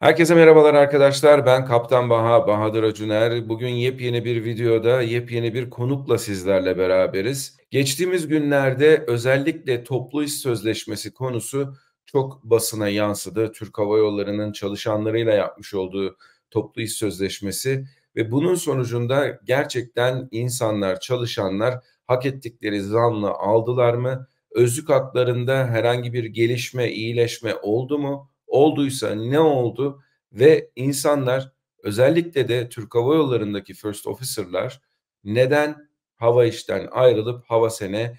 Herkese merhabalar arkadaşlar. Ben Kaptan Baha Bahadır Acuner. Bugün yepyeni bir videoda yepyeni bir konukla sizlerle beraberiz. Geçtiğimiz günlerde özellikle toplu iş sözleşmesi konusu çok basına yansıdı. Türk Hava Yolları'nın çalışanlarıyla yapmış olduğu toplu iş sözleşmesi ve bunun sonucunda gerçekten insanlar, çalışanlar hak ettikleri zamla aldılar mı? Özlük haklarında herhangi bir gelişme, iyileşme oldu mu? olduysa ne oldu ve insanlar özellikle de Türk Hava Yolları'ndaki first officer'lar neden hava işten ayrılıp hava sene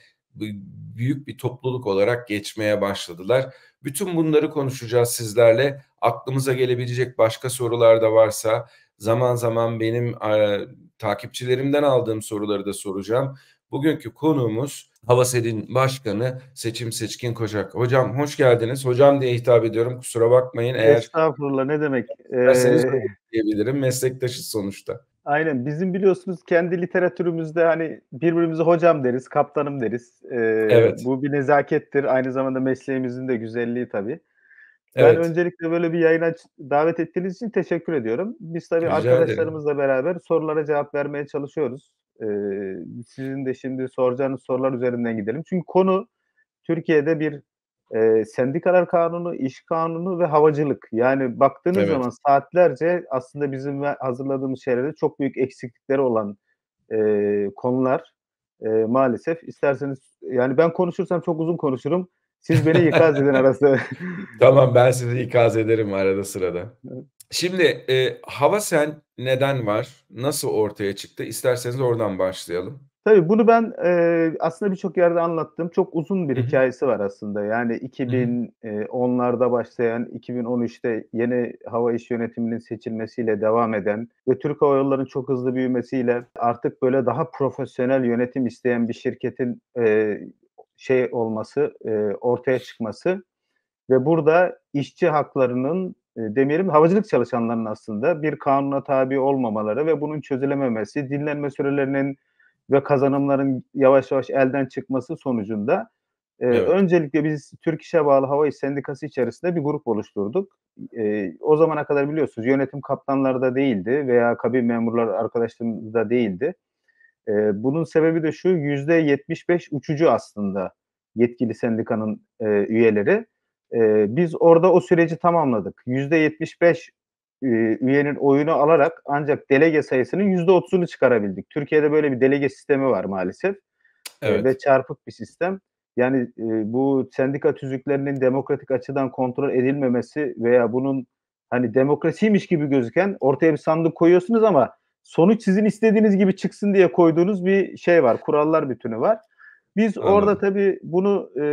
büyük bir topluluk olarak geçmeye başladılar. Bütün bunları konuşacağız sizlerle. Aklımıza gelebilecek başka sorular da varsa zaman zaman benim e, takipçilerimden aldığım soruları da soracağım. Bugünkü konuğumuz Havasel'in başkanı Seçim Seçkin Koçak. Hocam hoş geldiniz. Hocam diye hitap ediyorum. Kusura bakmayın. Eğer Estağfurullah ne demek. ee, diyebilirim. Meslektaşız sonuçta. Aynen. Bizim biliyorsunuz kendi literatürümüzde hani birbirimize hocam deriz, kaptanım deriz. Ee, evet. Bu bir nezakettir. Aynı zamanda mesleğimizin de güzelliği tabii. Ben evet. öncelikle böyle bir yayına davet ettiğiniz için teşekkür ediyorum. Biz tabii Rica arkadaşlarımızla ederim. beraber sorulara cevap vermeye çalışıyoruz e, sizin de şimdi soracağınız sorular üzerinden gidelim. Çünkü konu Türkiye'de bir e, sendikalar kanunu, iş kanunu ve havacılık. Yani baktığınız evet. zaman saatlerce aslında bizim hazırladığımız şeylerde çok büyük eksiklikleri olan e, konular e, maalesef. İsterseniz yani ben konuşursam çok uzun konuşurum. Siz beni ikaz edin arası. tamam ben sizi ikaz ederim arada sırada. Şimdi e, hava sen neden var? Nasıl ortaya çıktı? İsterseniz oradan başlayalım. Tabii bunu ben e, aslında birçok yerde anlattım. Çok uzun bir Hı-hı. hikayesi var aslında. Yani 2010'larda başlayan, 2013'te yeni hava iş yönetiminin seçilmesiyle devam eden ve Türk Hava Yolları'nın çok hızlı büyümesiyle artık böyle daha profesyonel yönetim isteyen bir şirketin e, şey olması, e, ortaya çıkması ve burada işçi haklarının demeyelim havacılık çalışanlarının aslında bir kanuna tabi olmamaları ve bunun çözülememesi, dinlenme sürelerinin ve kazanımların yavaş yavaş elden çıkması sonucunda evet. öncelikle biz Türk İş'e bağlı Hava İş Sendikası içerisinde bir grup oluşturduk. o zamana kadar biliyorsunuz yönetim kaptanlarda değildi veya kabin memurlar arkadaşlarımızda değildi. bunun sebebi de şu yüzde %75 uçucu aslında yetkili sendikanın üyeleri e, biz orada o süreci tamamladık. yüzde %75 beş üyenin oyunu alarak ancak delege sayısının yüzde otuzunu çıkarabildik. Türkiye'de böyle bir delege sistemi var maalesef. Evet. ve çarpık bir sistem. Yani e, bu sendika tüzüklerinin demokratik açıdan kontrol edilmemesi veya bunun hani demokrasiymiş gibi gözüken ortaya bir sandık koyuyorsunuz ama sonuç sizin istediğiniz gibi çıksın diye koyduğunuz bir şey var. Kurallar bütünü var. Biz Anladım. orada tabii bunu e,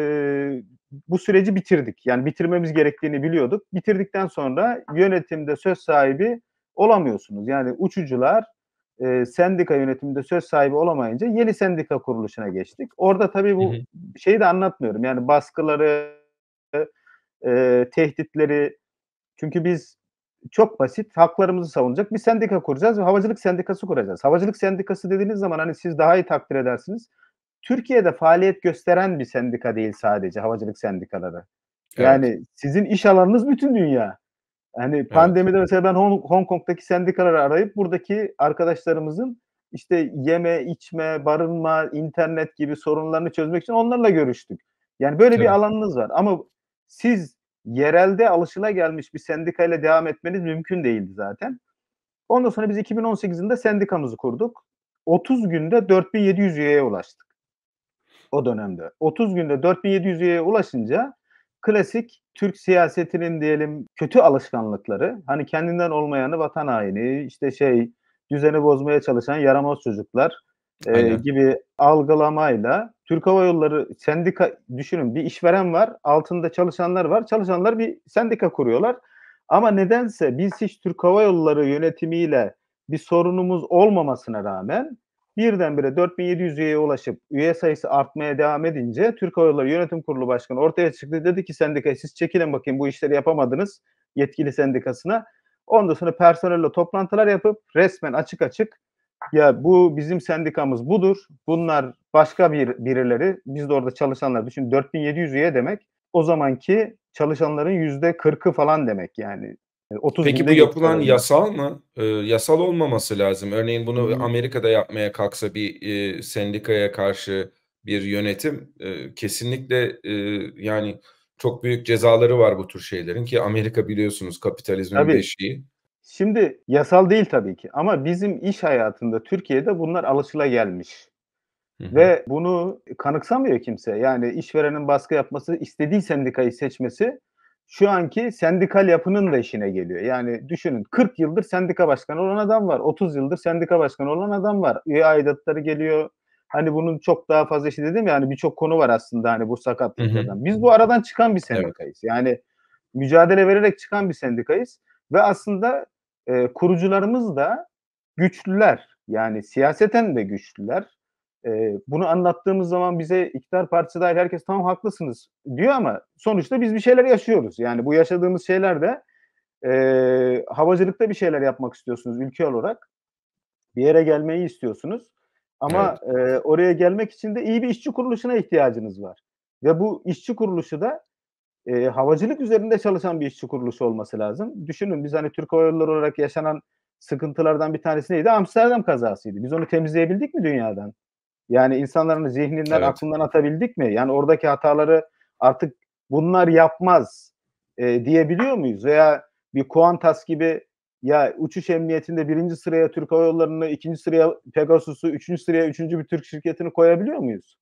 bu süreci bitirdik. Yani bitirmemiz gerektiğini biliyorduk. Bitirdikten sonra yönetimde söz sahibi olamıyorsunuz. Yani uçucular e, sendika yönetiminde söz sahibi olamayınca yeni sendika kuruluşuna geçtik. Orada tabii bu hı hı. şeyi de anlatmıyorum. Yani baskıları, e, tehditleri. Çünkü biz çok basit haklarımızı savunacak bir sendika kuracağız ve havacılık sendikası kuracağız. Havacılık sendikası dediğiniz zaman hani siz daha iyi takdir edersiniz. Türkiye'de faaliyet gösteren bir sendika değil sadece havacılık sendikaları. Yani evet. sizin iş alanınız bütün dünya. Yani pandemide evet. mesela ben Hong, Hong Kong'daki sendikaları arayıp buradaki arkadaşlarımızın işte yeme, içme, barınma, internet gibi sorunlarını çözmek için onlarla görüştük. Yani böyle evet. bir alanınız var ama siz yerelde alışıla gelmiş bir sendikayla devam etmeniz mümkün değildi zaten. Ondan sonra biz 2018'inde sendikamızı kurduk. 30 günde 4700 üyeye ulaştık o dönemde. 30 günde 4700 üyeye ulaşınca klasik Türk siyasetinin diyelim kötü alışkanlıkları hani kendinden olmayanı vatan haini işte şey düzeni bozmaya çalışan yaramaz çocuklar e, gibi algılamayla Türk Hava Yolları sendika düşünün bir işveren var altında çalışanlar var çalışanlar bir sendika kuruyorlar ama nedense biz hiç Türk Hava Yolları yönetimiyle bir sorunumuz olmamasına rağmen birdenbire 4700 üyeye ulaşıp üye sayısı artmaya devam edince Türk Hava Yolları Yönetim Kurulu Başkanı ortaya çıktı. Dedi ki sendikaya siz çekilin bakayım bu işleri yapamadınız yetkili sendikasına. Ondan sonra personelle toplantılar yapıp resmen açık açık ya bu bizim sendikamız budur. Bunlar başka bir birileri. Biz de orada çalışanlar düşün 4700 üye demek. O zamanki çalışanların yüzde 40'ı falan demek yani 30 e, Peki bu yapılan yasal mı? E, yasal olmaması lazım. Örneğin bunu hmm. Amerika'da yapmaya kalksa bir e, sendikaya karşı bir yönetim e, kesinlikle e, yani çok büyük cezaları var bu tür şeylerin ki Amerika biliyorsunuz kapitalizmin tabii. beşiği. Şimdi yasal değil tabii ki ama bizim iş hayatında Türkiye'de bunlar alışıla gelmiş Ve bunu kanıksamıyor kimse. Yani işverenin baskı yapması, istediği sendikayı seçmesi şu anki sendikal yapının da işine geliyor. Yani düşünün 40 yıldır sendika başkanı olan adam var. 30 yıldır sendika başkanı olan adam var. Üye aidatları geliyor. Hani bunun çok daha fazla işi dedim ya hani birçok konu var aslında hani bu sakatlıklardan. Biz bu aradan çıkan bir sendikayız. Evet. Yani mücadele vererek çıkan bir sendikayız ve aslında e, kurucularımız da güçlüler. Yani siyaseten de güçlüler. E, bunu anlattığımız zaman bize iktidar partisi dahil herkes tam haklısınız diyor ama sonuçta biz bir şeyler yaşıyoruz. Yani bu yaşadığımız şeyler de e, havacılıkta bir şeyler yapmak istiyorsunuz ülke olarak. Bir yere gelmeyi istiyorsunuz. Ama evet. e, oraya gelmek için de iyi bir işçi kuruluşuna ihtiyacınız var. Ve bu işçi kuruluşu da e, havacılık üzerinde çalışan bir işçi kuruluşu olması lazım. Düşünün biz hani Türk Hava Yolları olarak yaşanan sıkıntılardan bir tanesi neydi? Amsterdam kazasıydı. Biz onu temizleyebildik mi dünyadan? Yani insanların zihninden, evet. aklından atabildik mi? Yani oradaki hataları artık bunlar yapmaz e, diyebiliyor muyuz? Veya bir Kuantas gibi ya uçuş emniyetinde birinci sıraya Türk Hava Yolları'nı, ikinci sıraya Pegasus'u, üçüncü sıraya üçüncü bir Türk şirketini koyabiliyor muyuz?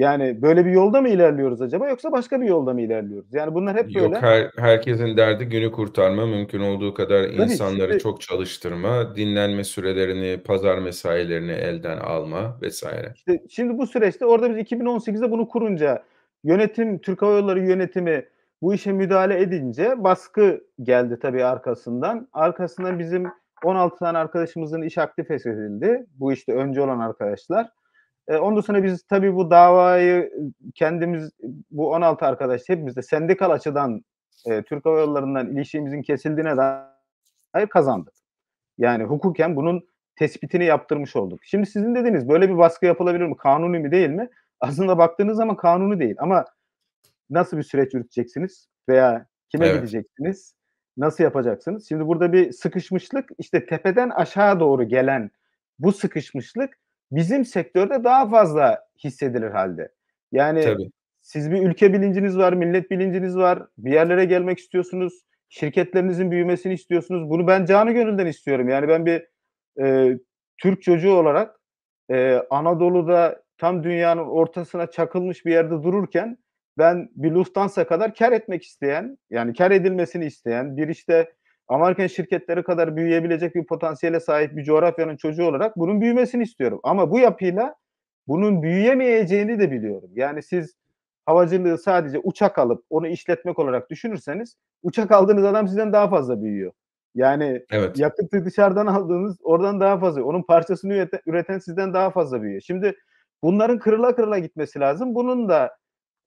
Yani böyle bir yolda mı ilerliyoruz acaba yoksa başka bir yolda mı ilerliyoruz? Yani bunlar hep böyle. Yok her, herkesin derdi günü kurtarma, mümkün olduğu kadar Tabii insanları şimdi... çok çalıştırma, dinlenme sürelerini, pazar mesailerini elden alma vesaire. İşte şimdi bu süreçte orada biz 2018'de bunu kurunca yönetim, Türk Hava Yolları yönetimi bu işe müdahale edince baskı geldi tabii arkasından. Arkasından bizim 16 tane arkadaşımızın iş aktif feshedildi. Bu işte önce olan arkadaşlar. E, ondan sonra biz tabii bu davayı kendimiz bu 16 arkadaş hepimiz de sendikal açıdan e, Türk Hava Yolları'ndan ilişkimizin kesildiğine dair kazandık. Yani hukuken bunun tespitini yaptırmış olduk. Şimdi sizin dediğiniz böyle bir baskı yapılabilir mi? Kanuni mi değil mi? Aslında baktığınız zaman kanunu değil ama nasıl bir süreç yürüteceksiniz veya kime evet. gideceksiniz? Nasıl yapacaksınız? Şimdi burada bir sıkışmışlık işte tepeden aşağı doğru gelen bu sıkışmışlık bizim sektörde daha fazla hissedilir halde. Yani Tabii. siz bir ülke bilinciniz var, millet bilinciniz var. Bir yerlere gelmek istiyorsunuz. Şirketlerinizin büyümesini istiyorsunuz. Bunu ben canı gönülden istiyorum. Yani ben bir e, Türk çocuğu olarak e, Anadolu'da tam dünyanın ortasına çakılmış bir yerde dururken ben bir Lufthansa kadar kar etmek isteyen, yani kar edilmesini isteyen, bir işte Amerikan şirketleri kadar büyüyebilecek bir potansiyele sahip bir coğrafyanın çocuğu olarak bunun büyümesini istiyorum. Ama bu yapıyla bunun büyüyemeyeceğini de biliyorum. Yani siz havacılığı sadece uçak alıp onu işletmek olarak düşünürseniz uçak aldığınız adam sizden daha fazla büyüyor. Yani evet. yakıtı dışarıdan aldığınız oradan daha fazla. Onun parçasını üreten, sizden daha fazla büyüyor. Şimdi bunların kırıla kırıla gitmesi lazım. Bunun da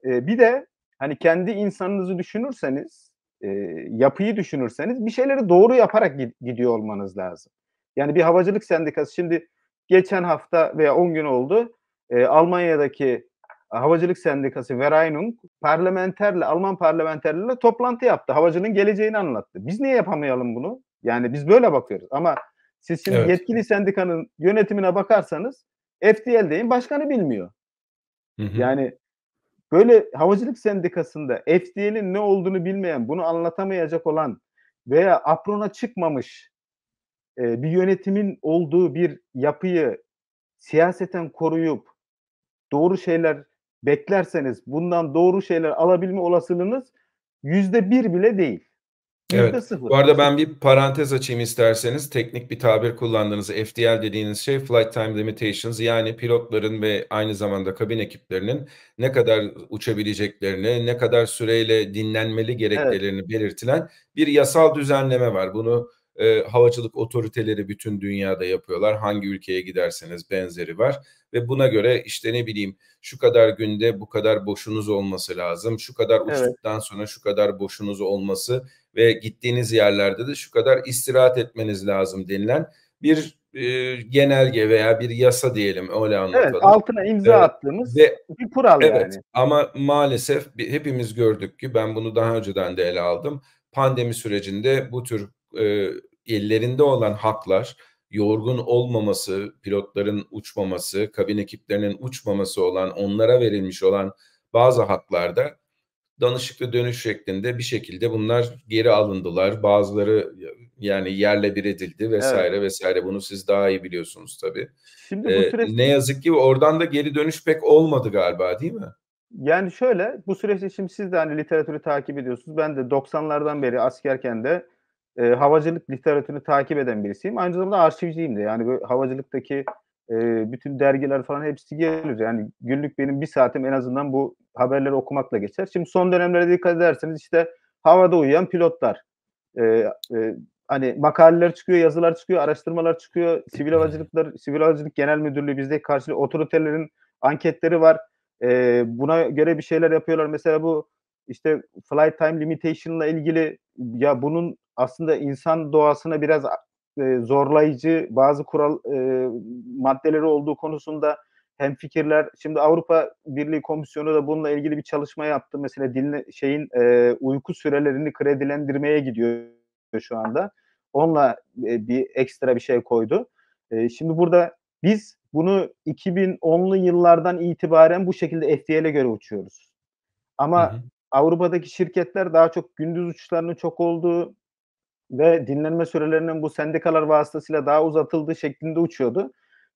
e, bir de hani kendi insanınızı düşünürseniz e, yapıyı düşünürseniz bir şeyleri doğru yaparak gidiyor olmanız lazım. Yani bir havacılık sendikası şimdi geçen hafta veya 10 gün oldu e, Almanya'daki havacılık sendikası Vereinigung parlamenterle Alman parlamenterlerle toplantı yaptı. Havacının geleceğini anlattı. Biz niye yapamayalım bunu? Yani biz böyle bakıyoruz ama siz şimdi evet. yetkili sendikanın yönetimine bakarsanız FDL'deyin başkanı bilmiyor. Hı hı. Yani Böyle havacılık sendikasında FDA'nin ne olduğunu bilmeyen, bunu anlatamayacak olan veya aprona çıkmamış e, bir yönetimin olduğu bir yapıyı siyaseten koruyup doğru şeyler beklerseniz bundan doğru şeyler alabilme olasılığınız yüzde bir bile değil. Evet. Bu arada ben bir parantez açayım isterseniz. Teknik bir tabir kullandığınız FDL dediğiniz şey flight time limitations yani pilotların ve aynı zamanda kabin ekiplerinin ne kadar uçabileceklerini, ne kadar süreyle dinlenmeli gereklerini evet. belirtilen bir yasal düzenleme var. Bunu e, havacılık otoriteleri bütün dünyada yapıyorlar. Hangi ülkeye giderseniz benzeri var ve buna göre işte ne bileyim şu kadar günde bu kadar boşunuz olması lazım. Şu kadar uçtuktan evet. sonra şu kadar boşunuz olması ve gittiğiniz yerlerde de şu kadar istirahat etmeniz lazım denilen bir e, genelge veya bir yasa diyelim öyle anlatalım. Evet altına imza evet. attığımız ve, bir kural evet, yani. Ama maalesef hepimiz gördük ki ben bunu daha önceden de ele aldım. Pandemi sürecinde bu tür e, ellerinde olan haklar yorgun olmaması, pilotların uçmaması, kabin ekiplerinin uçmaması olan onlara verilmiş olan bazı haklarda danışıklı dönüş şeklinde bir şekilde bunlar geri alındılar. Bazıları yani yerle bir edildi vesaire evet. vesaire. Bunu siz daha iyi biliyorsunuz tabii. Şimdi bu ee, süreç... Ee, ne yazık ki oradan da geri dönüş pek olmadı galiba değil mi? Yani şöyle bu süreçte şimdi siz de hani literatürü takip ediyorsunuz. Ben de 90'lardan beri askerken de e, havacılık literatürünü takip eden birisiyim. Aynı zamanda arşivciyim de. Yani havacılıktaki e, bütün dergiler falan hepsi gelir. Yani günlük benim bir saatim en azından bu haberleri okumakla geçer. Şimdi son dönemlere dikkat ederseniz işte havada uyuyan pilotlar e, e, hani makaleler çıkıyor, yazılar çıkıyor, araştırmalar çıkıyor. Sivil Havacılıklar, Sivil Havacılık Genel Müdürlüğü bizdeki karşılığı otoritelerin anketleri var. E, buna göre bir şeyler yapıyorlar. Mesela bu işte flight time limitation'la ilgili ya bunun aslında insan doğasına biraz e, zorlayıcı bazı kural e, maddeleri olduğu konusunda hem fikirler şimdi Avrupa Birliği Komisyonu da bununla ilgili bir çalışma yaptı. Mesela dinle, şeyin e, uyku sürelerini kredilendirmeye gidiyor şu anda. Onunla e, bir ekstra bir şey koydu. E, şimdi burada biz bunu 2010'lu yıllardan itibaren bu şekilde FDA'le göre uçuyoruz. Ama hı hı. Avrupa'daki şirketler daha çok gündüz uçuşlarının çok olduğu ve dinlenme sürelerinin bu sendikalar vasıtasıyla daha uzatıldığı şeklinde uçuyordu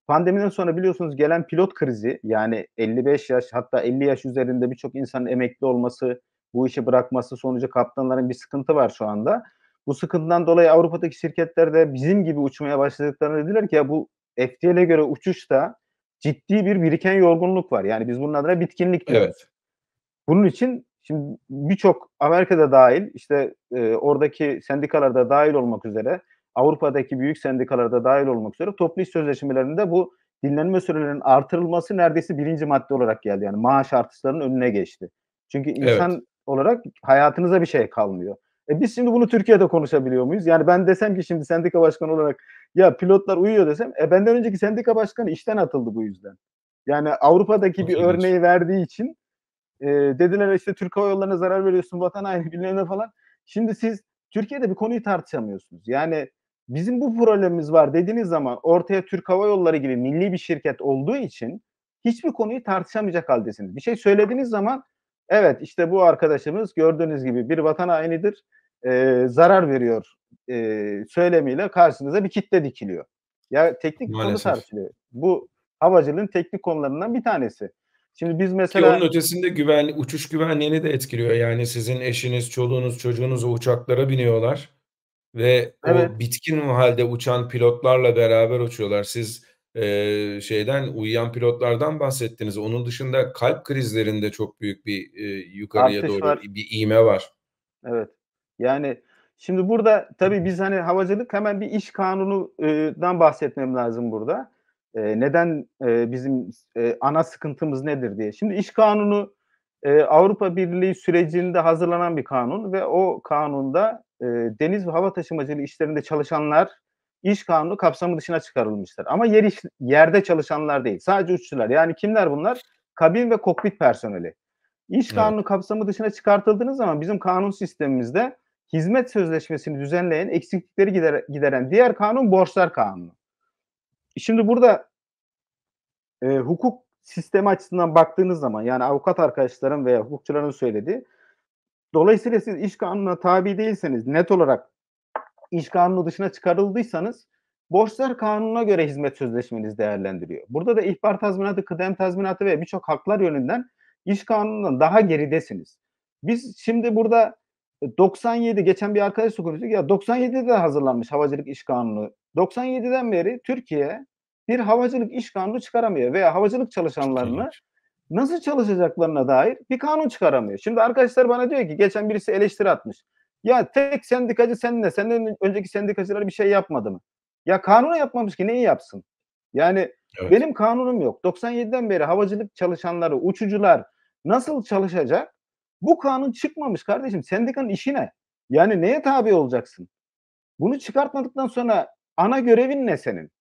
pandemiden sonra biliyorsunuz gelen pilot krizi yani 55 yaş hatta 50 yaş üzerinde birçok insanın emekli olması, bu işi bırakması sonucu kaptanların bir sıkıntı var şu anda. Bu sıkıntıdan dolayı Avrupa'daki şirketler de bizim gibi uçmaya başladıklarını dediler ki ya bu FTL'e göre uçuşta ciddi bir biriken yorgunluk var. Yani biz bunun adına bitkinlik diyoruz. Evet. Bunun için şimdi birçok Amerika'da dahil işte e, oradaki sendikalarda dahil olmak üzere Avrupa'daki büyük sendikalarda dahil olmak üzere toplu iş sözleşmelerinde bu dinlenme sürelerinin artırılması neredeyse birinci madde olarak geldi. Yani maaş artışlarının önüne geçti. Çünkü insan evet. olarak hayatınıza bir şey kalmıyor. E biz şimdi bunu Türkiye'de konuşabiliyor muyuz? Yani ben desem ki şimdi sendika başkanı olarak ya pilotlar uyuyor desem e benden önceki sendika başkanı işten atıldı bu yüzden. Yani Avrupa'daki bir diyorsun? örneği verdiği için e, dediler işte Türk Hava Yolları'na zarar veriyorsun vatan haini günlerine falan. Şimdi siz Türkiye'de bir konuyu tartışamıyorsunuz. Yani bizim bu problemimiz var dediğiniz zaman ortaya Türk Hava Yolları gibi milli bir şirket olduğu için hiçbir konuyu tartışamayacak haldesiniz. Bir şey söylediğiniz zaman evet işte bu arkadaşımız gördüğünüz gibi bir vatan hainidir e, zarar veriyor e, söylemiyle karşınıza bir kitle dikiliyor. Ya teknik Maalesef. konu tartışılıyor. Bu havacılığın teknik konularından bir tanesi. Şimdi biz mesela... Ki onun ötesinde güven, uçuş güvenliğini de etkiliyor. Yani sizin eşiniz, çoluğunuz, çocuğunuz uçaklara biniyorlar ve evet. o bitkin halde uçan pilotlarla beraber uçuyorlar. Siz e, şeyden uyuyan pilotlardan bahsettiniz. Onun dışında kalp krizlerinde çok büyük bir e, yukarıya Artış doğru var. bir iğme var. Evet. Yani şimdi burada tabii biz hani havacılık hemen bir iş kanunundan bahsetmem lazım burada. E, neden e, bizim e, ana sıkıntımız nedir diye. Şimdi iş kanunu e, Avrupa Birliği sürecinde hazırlanan bir kanun ve o kanunda e, deniz ve hava taşımacılığı işlerinde çalışanlar iş kanunu kapsamı dışına çıkarılmıştır. Ama yer iş, yerde çalışanlar değil. Sadece uççular. Yani kimler bunlar? Kabin ve kokpit personeli. İş kanunu evet. kapsamı dışına çıkartıldığınız zaman bizim kanun sistemimizde hizmet sözleşmesini düzenleyen eksiklikleri gider, gideren diğer kanun borçlar kanunu. Şimdi burada e, hukuk sistemi açısından baktığınız zaman yani avukat arkadaşlarım veya hukukçuların söylediği Dolayısıyla siz iş kanununa tabi değilseniz net olarak iş kanunu dışına çıkarıldıysanız borçlar kanununa göre hizmet sözleşmeniz değerlendiriyor. Burada da ihbar tazminatı, kıdem tazminatı ve birçok haklar yönünden iş kanunundan daha geridesiniz. Biz şimdi burada 97 e, geçen bir arkadaş konuştuk ya 97'de hazırlanmış havacılık iş kanunu. 97'den beri Türkiye bir havacılık iş kanunu çıkaramıyor veya havacılık çalışanlarını nasıl çalışacaklarına dair bir kanun çıkaramıyor. Şimdi arkadaşlar bana diyor ki geçen birisi eleştiri atmış. Ya tek sendikacı seninle, senden önceki sendikacılar bir şey yapmadı mı? Ya kanunu yapmamış ki neyi yapsın? Yani evet. benim kanunum yok. 97'den beri havacılık çalışanları, uçucular nasıl çalışacak? Bu kanun çıkmamış kardeşim. Sendikanın işi ne? Yani neye tabi olacaksın? Bunu çıkartmadıktan sonra ana görevin ne senin?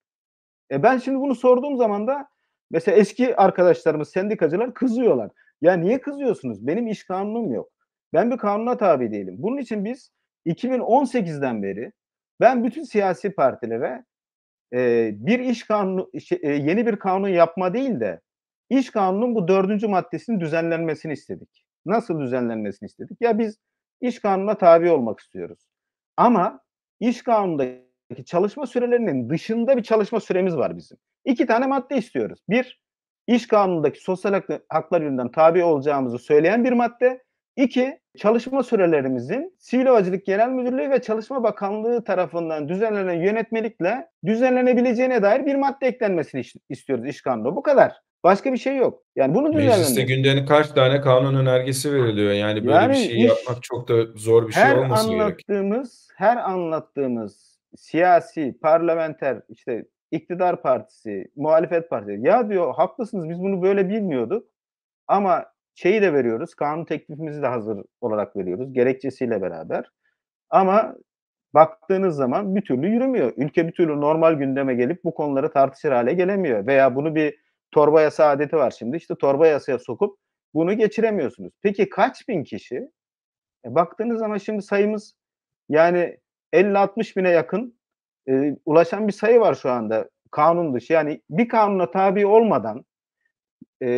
E ben şimdi bunu sorduğum zaman da Mesela eski arkadaşlarımız sendikacılar kızıyorlar. Ya niye kızıyorsunuz? Benim iş kanunum yok. Ben bir kanuna tabi değilim. Bunun için biz 2018'den beri ben bütün siyasi partilere e, bir iş kanunu şey, e, yeni bir kanun yapma değil de iş kanunun bu dördüncü maddesinin düzenlenmesini istedik. Nasıl düzenlenmesini istedik? Ya biz iş kanununa tabi olmak istiyoruz. Ama iş kanunda çalışma sürelerinin dışında bir çalışma süremiz var bizim. İki tane madde istiyoruz. Bir, iş kanunundaki sosyal haklar yönünden tabi olacağımızı söyleyen bir madde. İki, çalışma sürelerimizin Sivil Havacılık Genel Müdürlüğü ve Çalışma Bakanlığı tarafından düzenlenen yönetmelikle düzenlenebileceğine dair bir madde eklenmesini istiyoruz iş kanunu. Bu kadar. Başka bir şey yok. Yani bunu düzenlemek. Mecliste gündelik kaç tane kanun önergesi veriliyor. Yani böyle yani bir şey yapmak çok da zor bir şey olması gerek. Her anlattığımız, her anlattığımız siyasi, parlamenter, işte iktidar partisi, muhalefet partisi. Ya diyor haklısınız biz bunu böyle bilmiyorduk ama şeyi de veriyoruz, kanun teklifimizi de hazır olarak veriyoruz gerekçesiyle beraber. Ama baktığınız zaman bir türlü yürümüyor. Ülke bir türlü normal gündeme gelip bu konuları tartışır hale gelemiyor. Veya bunu bir torba yasa adeti var şimdi. İşte torba yasaya sokup bunu geçiremiyorsunuz. Peki kaç bin kişi? E baktığınız zaman şimdi sayımız yani 50-60 bine yakın e, ulaşan bir sayı var şu anda kanun dışı. Yani bir kanuna tabi olmadan e,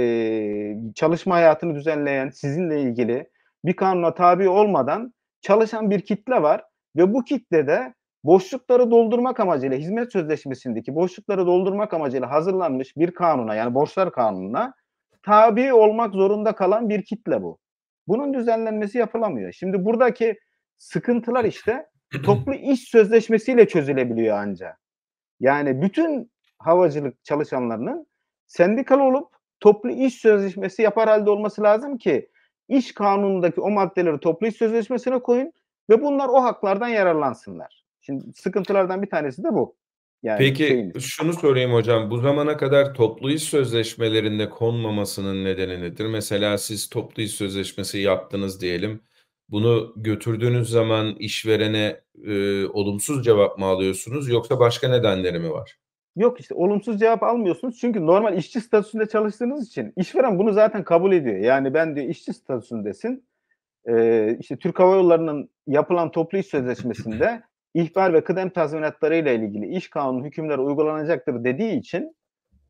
çalışma hayatını düzenleyen sizinle ilgili bir kanuna tabi olmadan çalışan bir kitle var ve bu kitlede boşlukları doldurmak amacıyla hizmet sözleşmesindeki boşlukları doldurmak amacıyla hazırlanmış bir kanuna yani borçlar kanununa tabi olmak zorunda kalan bir kitle bu. Bunun düzenlenmesi yapılamıyor. Şimdi buradaki sıkıntılar işte toplu iş sözleşmesiyle çözülebiliyor ancak. Yani bütün havacılık çalışanlarının sendikal olup toplu iş sözleşmesi yapar halde olması lazım ki iş kanunundaki o maddeleri toplu iş sözleşmesine koyun ve bunlar o haklardan yararlansınlar. Şimdi sıkıntılardan bir tanesi de bu. Yani Peki şeyin. şunu sorayım hocam bu zamana kadar toplu iş sözleşmelerinde konmamasının nedeni nedir? Mesela siz toplu iş sözleşmesi yaptınız diyelim. Bunu götürdüğünüz zaman işverene e, olumsuz cevap mı alıyorsunuz yoksa başka nedenleri mi var? Yok işte olumsuz cevap almıyorsunuz çünkü normal işçi statüsünde çalıştığınız için işveren bunu zaten kabul ediyor. Yani ben diyor işçi statüsündesin. Ee, işte Türk Hava Yolları'nın yapılan toplu iş sözleşmesinde ihbar ve kıdem ile ilgili iş kanunu hükümleri uygulanacaktır dediği için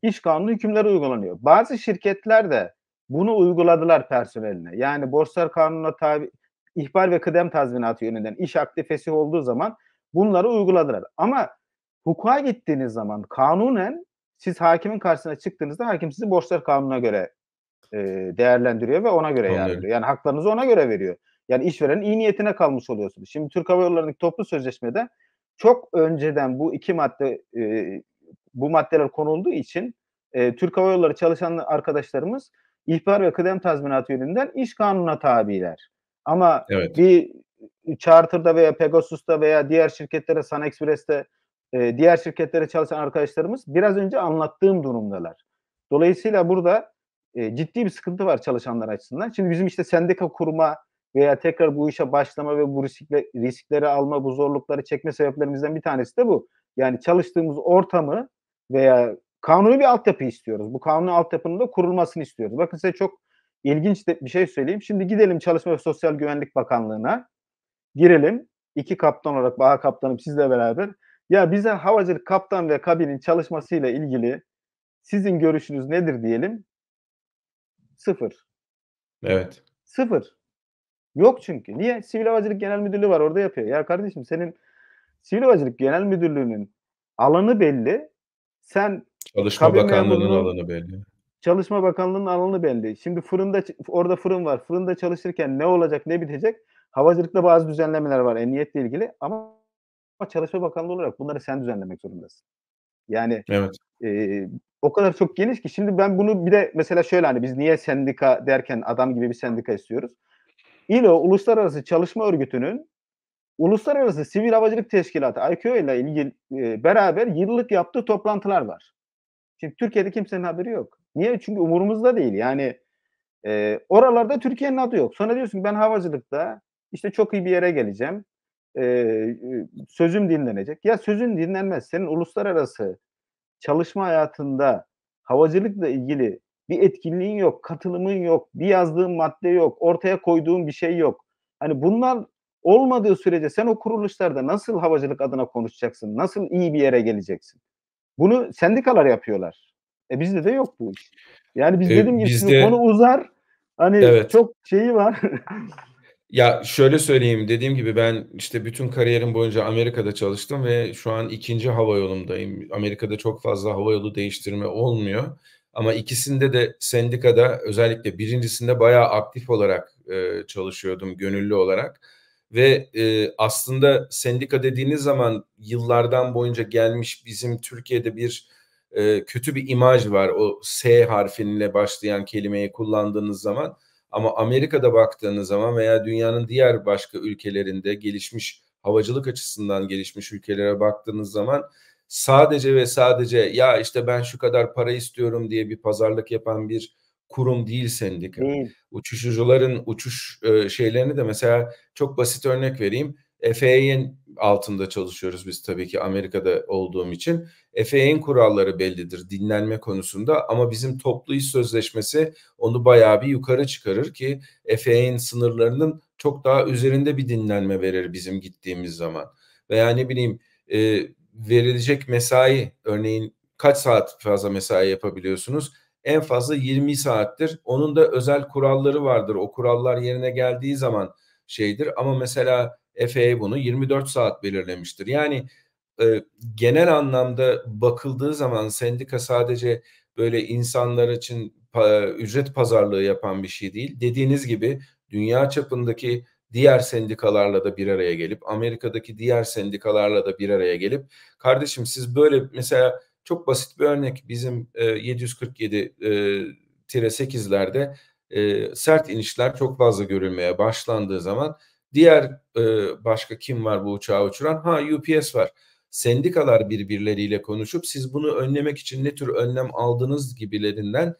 iş kanunu hükümleri uygulanıyor. Bazı şirketler de bunu uyguladılar personeline. Yani borçlar kanununa tabi ihbar ve kıdem tazminatı yönünden iş akdi fesih olduğu zaman bunları uyguladılar. Ama hukuka gittiğiniz zaman kanunen siz hakimin karşısına çıktığınızda hakim sizi borçlar kanununa göre e, değerlendiriyor ve ona göre yargılıyor. Yani haklarınızı ona göre veriyor. Yani işverenin iyi niyetine kalmış oluyorsunuz. Şimdi Türk Hava Yolları'ndaki toplu sözleşmede çok önceden bu iki madde e, bu maddeler konulduğu için e, Türk Hava Yolları çalışan arkadaşlarımız ihbar ve kıdem tazminatı yönünden iş kanununa tabiler. Ama evet. bir Charter'da veya Pegasus'ta veya diğer şirketlere Sun Express'te e, diğer şirketlere çalışan arkadaşlarımız biraz önce anlattığım durumdalar. Dolayısıyla burada e, ciddi bir sıkıntı var çalışanlar açısından. Şimdi bizim işte sendika kurma veya tekrar bu işe başlama ve bu riskle, riskleri alma, bu zorlukları çekme sebeplerimizden bir tanesi de bu. Yani çalıştığımız ortamı veya kanuni bir altyapı istiyoruz. Bu kanuni altyapının da kurulmasını istiyoruz. Bakın size çok ilginç de bir şey söyleyeyim. Şimdi gidelim Çalışma ve Sosyal Güvenlik Bakanlığı'na. Girelim. İki kaptan olarak Baha Kaptanım sizle beraber. Ya bize havacılık kaptan ve kabinin çalışmasıyla ilgili sizin görüşünüz nedir diyelim. Sıfır. Evet. Sıfır. Yok çünkü. Niye? Sivil Havacılık Genel Müdürlüğü var orada yapıyor. Ya kardeşim senin Sivil Havacılık Genel Müdürlüğü'nün alanı belli. Sen Çalışma Bakanlığı'nın alanı belli. Çalışma Bakanlığı'nın alanı belli. Şimdi fırında orada fırın var. Fırında çalışırken ne olacak, ne bitecek? Havacılıkta bazı düzenlemeler var emniyetle ilgili ama Çalışma Bakanlığı olarak bunları sen düzenlemek zorundasın. Yani evet. e, o kadar çok geniş ki şimdi ben bunu bir de mesela şöyle hani biz niye sendika derken adam gibi bir sendika istiyoruz. İlo Uluslararası Çalışma Örgütü'nün Uluslararası Sivil Havacılık Teşkilatı ICAO ile ilgili e, beraber yıllık yaptığı toplantılar var. Şimdi Türkiye'de kimsenin haberi yok. Niye? Çünkü umurumuzda değil. Yani e, oralarda Türkiye'nin adı yok. Sonra diyorsun ben havacılıkta işte çok iyi bir yere geleceğim. E, sözüm dinlenecek. Ya sözün dinlenmez. Senin uluslararası çalışma hayatında havacılıkla ilgili bir etkinliğin yok, katılımın yok, bir yazdığın madde yok, ortaya koyduğun bir şey yok. Hani bunlar olmadığı sürece sen o kuruluşlarda nasıl havacılık adına konuşacaksın? Nasıl iyi bir yere geleceksin? Bunu sendikalar yapıyorlar. E bizde de yok bu iş. Yani biz e, dediğim gibi bizde... konu uzar. Hani evet. çok şeyi var. ya şöyle söyleyeyim dediğim gibi ben işte bütün kariyerim boyunca Amerika'da çalıştım ve şu an ikinci hava yolumdayım. Amerika'da çok fazla hava yolu değiştirme olmuyor. Ama ikisinde de sendikada özellikle birincisinde bayağı aktif olarak e, çalışıyordum gönüllü olarak. Ve e, aslında sendika dediğiniz zaman yıllardan boyunca gelmiş bizim Türkiye'de bir e, kötü bir imaj var o S harfinle başlayan kelimeyi kullandığınız zaman. Ama Amerika'da baktığınız zaman veya dünyanın diğer başka ülkelerinde gelişmiş havacılık açısından gelişmiş ülkelere baktığınız zaman sadece ve sadece ya işte ben şu kadar para istiyorum diye bir pazarlık yapan bir kurum değil sendika. Değil. Uçuşucuların uçuş e, şeylerini de mesela çok basit örnek vereyim. FAA'nin altında çalışıyoruz biz tabii ki Amerika'da olduğum için. FAA'nin kuralları bellidir dinlenme konusunda ama bizim toplu iş sözleşmesi onu bayağı bir yukarı çıkarır ki FAA'nin sınırlarının çok daha üzerinde bir dinlenme verir bizim gittiğimiz zaman. Veya ne bileyim e, verilecek mesai örneğin kaç saat fazla mesai yapabiliyorsunuz? En fazla 20 saattir. Onun da özel kuralları vardır. O kurallar yerine geldiği zaman şeydir. Ama mesela FAA bunu 24 saat belirlemiştir. Yani e, genel anlamda bakıldığı zaman sendika sadece böyle insanlar için pa, ücret pazarlığı yapan bir şey değil. Dediğiniz gibi dünya çapındaki diğer sendikalarla da bir araya gelip Amerika'daki diğer sendikalarla da bir araya gelip kardeşim siz böyle mesela çok basit bir örnek bizim e, 747 e, tire 8'lerde e, sert inişler çok fazla görülmeye başlandığı zaman diğer e, başka kim var bu uçağı uçuran? Ha UPS var. Sendikalar birbirleriyle konuşup siz bunu önlemek için ne tür önlem aldınız gibilerinden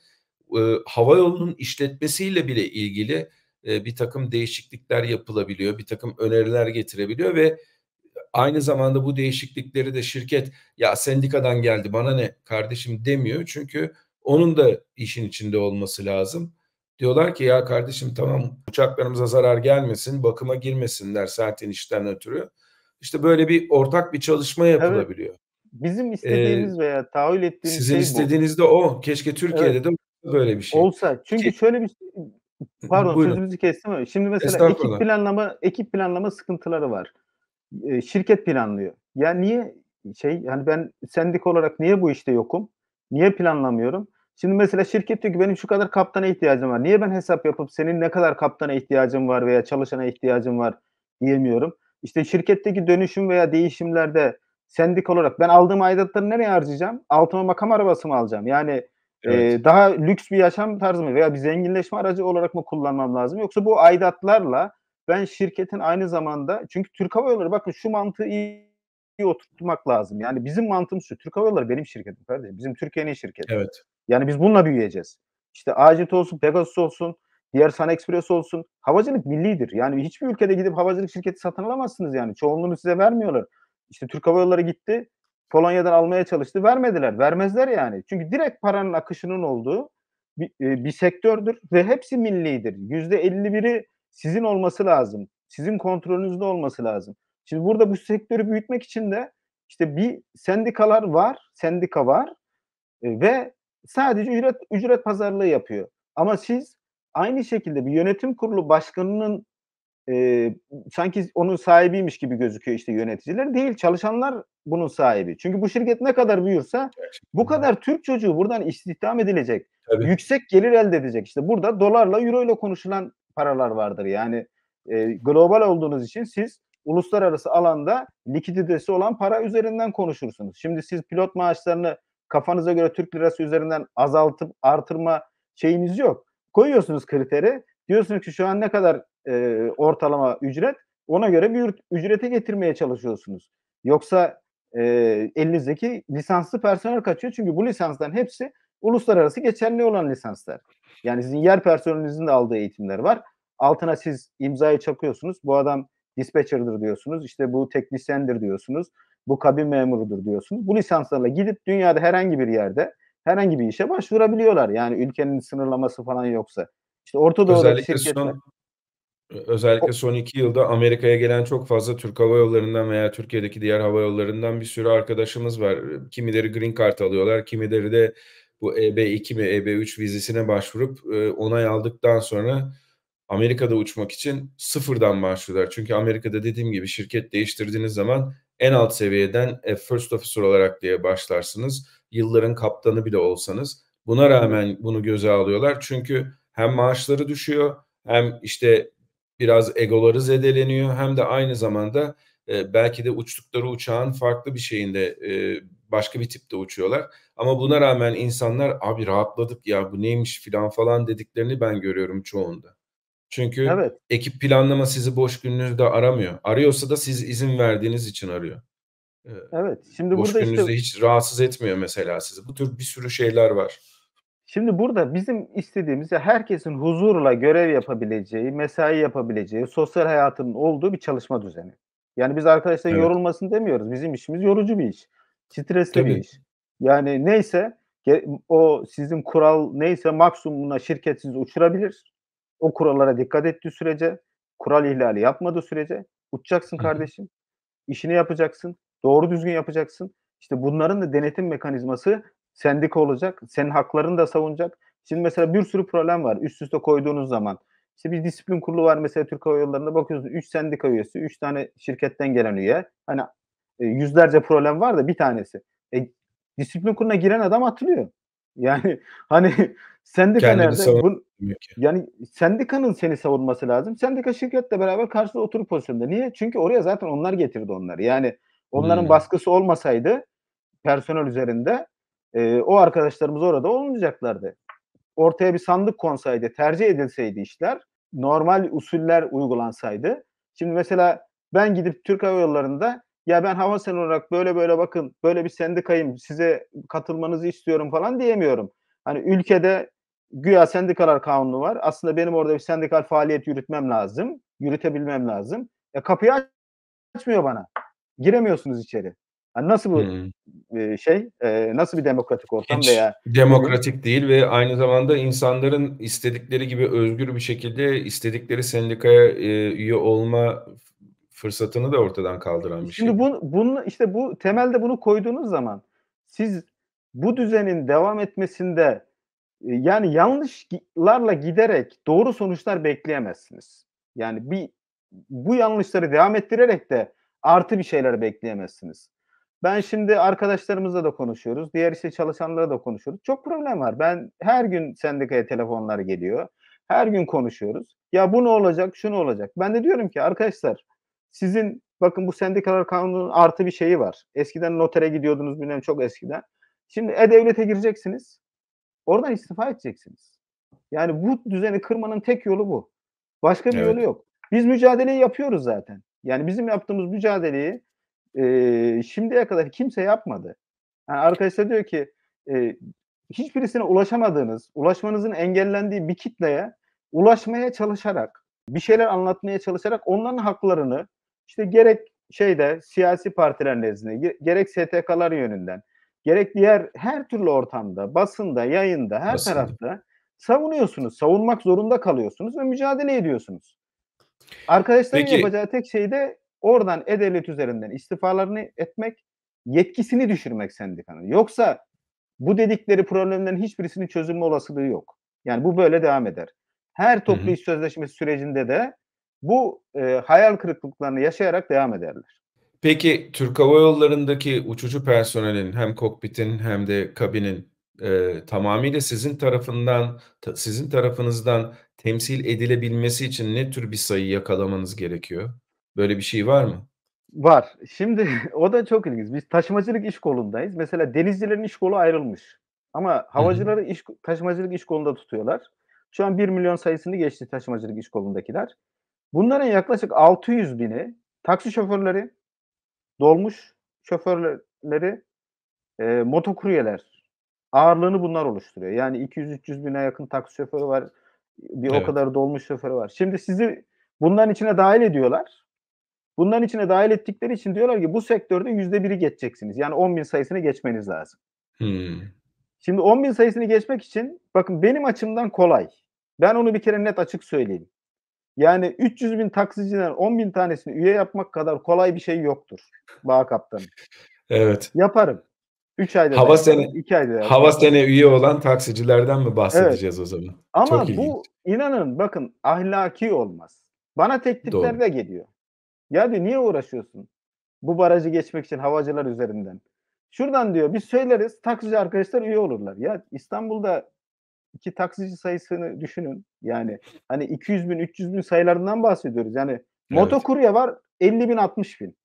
e, hava yolunun işletmesiyle bile ilgili e, bir takım değişiklikler yapılabiliyor, bir takım öneriler getirebiliyor ve aynı zamanda bu değişiklikleri de şirket ya sendikadan geldi bana ne kardeşim demiyor çünkü onun da işin içinde olması lazım. Diyorlar ki ya kardeşim tamam uçaklarımıza zarar gelmesin, bakıma girmesinler saatin işten ötürü. İşte böyle bir ortak bir çalışma yapılabiliyor. Evet. Bizim ee, istediğimiz ee, veya tahayyül ettiğimiz sizin şey istediğiniz bu. de o. Keşke Türkiye'de evet. de böyle bir şey. Olsa. Çünkü Ki, şöyle bir şey, pardon Buyurun. sözümüzü kestim şimdi mesela ekip planlama ekip planlama sıkıntıları var. E, şirket planlıyor. Ya niye şey yani ben sendik olarak niye bu işte yokum? Niye planlamıyorum? Şimdi mesela şirket diyor ki benim şu kadar kaptana ihtiyacım var. Niye ben hesap yapıp senin ne kadar kaptana ihtiyacın var veya çalışana ihtiyacın var diyemiyorum. İşte şirketteki dönüşüm veya değişimlerde sendik olarak ben aldığım aidatları nereye harcayacağım? Altıma makam arabası mı alacağım? Yani e, evet. e, daha lüks bir yaşam tarzı mı veya bir zenginleşme aracı olarak mı kullanmam lazım? Yoksa bu aidatlarla ben şirketin aynı zamanda çünkü Türk Hava Yolları bakın şu mantığı iyi, iyi oturtmak lazım. Yani bizim mantığımız şu. Türk Hava Yolları benim şirketim kardeşim. Bizim Türkiye'nin şirketi. Evet. Yani biz bununla büyüyeceğiz. İşte Agit olsun, Pegasus olsun, diğer Sun Express olsun. Havacılık millidir. Yani hiçbir ülkede gidip havacılık şirketi satın alamazsınız yani. Çoğunluğunu size vermiyorlar. İşte Türk Hava Yolları gitti. Polonya'dan almaya çalıştı. Vermediler. Vermezler yani. Çünkü direkt paranın akışının olduğu bir, e, bir sektördür ve hepsi millidir. %51'i sizin olması lazım. Sizin kontrolünüzde olması lazım. Şimdi burada bu sektörü büyütmek için de işte bir sendikalar var, sendika var e, ve sadece ücret ücret pazarlığı yapıyor. Ama siz aynı şekilde bir yönetim kurulu başkanının e, sanki onun sahibiymiş gibi gözüküyor işte yöneticiler değil çalışanlar bunun sahibi. Çünkü bu şirket ne kadar büyürse bu kadar Türk çocuğu buradan istihdam edilecek. Tabii. Yüksek gelir elde edecek. İşte burada dolarla euro ile konuşulan paralar vardır. Yani e, global olduğunuz için siz uluslararası alanda likiditesi olan para üzerinden konuşursunuz. Şimdi siz pilot maaşlarını kafanıza göre Türk lirası üzerinden azaltıp artırma şeyiniz yok. Koyuyorsunuz kriteri. Diyorsunuz ki şu an ne kadar e, ortalama ücret ona göre bir ücrete getirmeye çalışıyorsunuz. Yoksa e, elinizdeki lisanslı personel kaçıyor. Çünkü bu lisansların hepsi uluslararası geçerli olan lisanslar. Yani sizin yer personelinizin de aldığı eğitimler var. Altına siz imzayı çakıyorsunuz. Bu adam dispatcher'dır diyorsunuz. İşte bu teknisyendir diyorsunuz bu kabin memurudur diyorsunuz. Bu lisanslarla gidip dünyada herhangi bir yerde herhangi bir işe başvurabiliyorlar. Yani ülkenin sınırlaması falan yoksa. İşte Orta Doğu'daki özellikle şirketler... Son, özellikle son iki yılda Amerika'ya gelen çok fazla Türk Hava Yolları'ndan veya Türkiye'deki diğer hava yollarından bir sürü arkadaşımız var. Kimileri green card alıyorlar, kimileri de bu EB2 mi EB3 vizesine başvurup e, onay aldıktan sonra Amerika'da uçmak için sıfırdan başvuruyorlar. Çünkü Amerika'da dediğim gibi şirket değiştirdiğiniz zaman en alt seviyeden e, first officer olarak diye başlarsınız. Yılların kaptanı bile olsanız buna rağmen bunu göze alıyorlar. Çünkü hem maaşları düşüyor hem işte biraz egoları zedeleniyor hem de aynı zamanda e, belki de uçtukları uçağın farklı bir şeyinde e, başka bir tipte uçuyorlar. Ama buna rağmen insanlar abi rahatladık ya bu neymiş filan falan dediklerini ben görüyorum çoğunda. Çünkü evet. ekip planlama sizi boş gününüzde aramıyor. Arıyorsa da siz izin verdiğiniz için arıyor. Ee, evet. Şimdi boş burada gününüzde işte hiç rahatsız etmiyor mesela sizi. Bu tür bir sürü şeyler var. Şimdi burada bizim istediğimiz ya herkesin huzurla görev yapabileceği, mesai yapabileceği, sosyal hayatının olduğu bir çalışma düzeni. Yani biz arkadaşlar evet. yorulmasın demiyoruz. Bizim işimiz yorucu bir iş. Stresli Tabii. bir iş. Yani neyse o sizin kural neyse maksimumuna şirket sizi uçurabilir o kurallara dikkat ettiği sürece, kural ihlali yapmadığı sürece uçacaksın kardeşim. İşini yapacaksın. Doğru düzgün yapacaksın. İşte bunların da denetim mekanizması sendika olacak. Senin haklarını da savunacak. Şimdi mesela bir sürü problem var üst üste koyduğunuz zaman. İşte bir disiplin kurulu var mesela Türk Hava Yolları'nda bakıyorsunuz 3 sendika üyesi, 3 tane şirketten gelen üye. Hani e, yüzlerce problem var da bir tanesi. E, disiplin kuruluna giren adam atılıyor. Yani hani sendika Kendini nerede? yani sendikanın seni savunması lazım. Sendika şirketle beraber karşıda oturup pozisyonda. Niye? Çünkü oraya zaten onlar getirdi onları. Yani onların hmm. baskısı olmasaydı personel üzerinde e, o arkadaşlarımız orada olmayacaklardı. Ortaya bir sandık konsaydı, tercih edilseydi işler, normal usuller uygulansaydı. Şimdi mesela ben gidip Türk Hava Yolları'nda ya ben hava sen olarak böyle böyle bakın böyle bir sendikayım size katılmanızı istiyorum falan diyemiyorum. Hani ülkede güya sendikalar kanunu var. Aslında benim orada bir sendikal faaliyet yürütmem lazım. Yürütebilmem lazım. Ya e, kapıyı açmıyor bana. Giremiyorsunuz içeri. Yani nasıl bu hmm. şey? E, nasıl bir demokratik ortam Hiç veya demokratik değil ve aynı zamanda insanların istedikleri gibi özgür bir şekilde istedikleri sendikaya üye olma fırsatını da ortadan kaldıran bir Şimdi şey. Şimdi bunu işte bu temelde bunu koyduğunuz zaman siz bu düzenin devam etmesinde e, yani yanlışlarla giderek doğru sonuçlar bekleyemezsiniz. Yani bir bu yanlışları devam ettirerek de artı bir şeyler bekleyemezsiniz. Ben şimdi arkadaşlarımızla da konuşuyoruz. Diğer işte çalışanlara da konuşuyoruz. Çok problem var. Ben her gün sendikaya telefonlar geliyor. Her gün konuşuyoruz. Ya bu ne olacak, şu ne olacak. Ben de diyorum ki arkadaşlar sizin bakın bu sendikalar kanununun artı bir şeyi var. Eskiden notere gidiyordunuz bilmem çok eskiden. Şimdi e-devlete gireceksiniz. Oradan istifa edeceksiniz. Yani bu düzeni kırmanın tek yolu bu. Başka bir evet. yolu yok. Biz mücadeleyi yapıyoruz zaten. Yani bizim yaptığımız mücadeleyi e, şimdiye kadar kimse yapmadı. Yani arkadaşlar diyor ki e, hiçbirisine ulaşamadığınız, ulaşmanızın engellendiği bir kitleye ulaşmaya çalışarak, bir şeyler anlatmaya çalışarak onların haklarını işte gerek şeyde siyasi partiler nezdinde gerek STK'lar yönünden gerek diğer her türlü ortamda basında yayında her basında. tarafta savunuyorsunuz. Savunmak zorunda kalıyorsunuz ve mücadele ediyorsunuz. Arkadaşların Peki. yapacağı tek şey de oradan e üzerinden istifalarını etmek, yetkisini düşürmek sendikanın. Yoksa bu dedikleri problemlerin hiçbirisinin çözülme olasılığı yok. Yani bu böyle devam eder. Her toplu iş sözleşmesi sürecinde de bu e, hayal kırıklıklarını yaşayarak devam ederler. Peki Türk Hava Yolları'ndaki uçucu personelin hem kokpitin hem de kabinin e, tamamıyla sizin tarafından ta, sizin tarafınızdan temsil edilebilmesi için ne tür bir sayı yakalamanız gerekiyor? Böyle bir şey var mı? Var. Şimdi o da çok ilginç. Biz taşımacılık iş kolundayız. Mesela denizcilerin iş kolu ayrılmış. Ama havacıları iş, taşımacılık iş kolunda tutuyorlar. Şu an 1 milyon sayısını geçti taşımacılık iş kolundakiler. Bunların yaklaşık 600 bini taksi şoförleri, dolmuş şoförleri, e, motokuryeler ağırlığını bunlar oluşturuyor. Yani 200-300 bine yakın taksi şoförü var. Bir evet. o kadar dolmuş şoförü var. Şimdi sizi bunların içine dahil ediyorlar. Bunların içine dahil ettikleri için diyorlar ki bu sektörde yüzde biri geçeceksiniz. Yani 10 bin sayısını geçmeniz lazım. Hmm. Şimdi 10 bin sayısını geçmek için bakın benim açımdan kolay. Ben onu bir kere net açık söyleyeyim. Yani 300 bin taksiciden 10 bin tanesini üye yapmak kadar kolay bir şey yoktur. Bağ kaptanı. Evet. Yaparım. 3 ayda. Hava sene 2 ayda. Hava sene üye olan taksicilerden mi bahsedeceğiz evet. o zaman? Ama Çok bu ilginç. inanın bakın ahlaki olmaz. Bana teklifler de geliyor. Ya diyor niye uğraşıyorsun? Bu barajı geçmek için havacılar üzerinden. Şuradan diyor biz söyleriz taksici arkadaşlar üye olurlar. Ya İstanbul'da iki taksici sayısını düşünün. Yani hani 200 bin 300 bin sayılarından bahsediyoruz. Yani evet. motokurya var 50 bin 60 bin.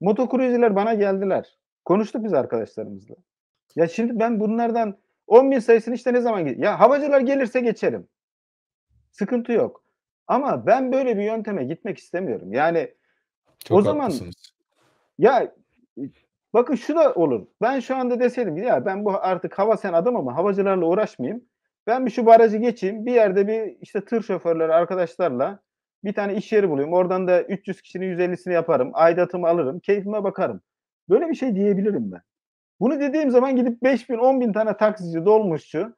Motokuryeciler bana geldiler. Konuştuk biz arkadaşlarımızla. Ya şimdi ben bunlardan 10 bin sayısını işte ne zaman geç- Ya havacılar gelirse geçerim. Sıkıntı yok. Ama ben böyle bir yönteme gitmek istemiyorum. Yani Çok o zaman haklısınız. ya bakın şu da olur. Ben şu anda deseydim ya ben bu artık hava sen adam ama havacılarla uğraşmayayım. Ben bir şu barajı geçeyim. Bir yerde bir işte tır şoförleri arkadaşlarla bir tane iş yeri buluyorum, Oradan da 300 kişinin 150'sini yaparım. Aidatımı alırım. Keyfime bakarım. Böyle bir şey diyebilirim ben. Bunu dediğim zaman gidip 5 bin 10 bin tane taksici dolmuşçu.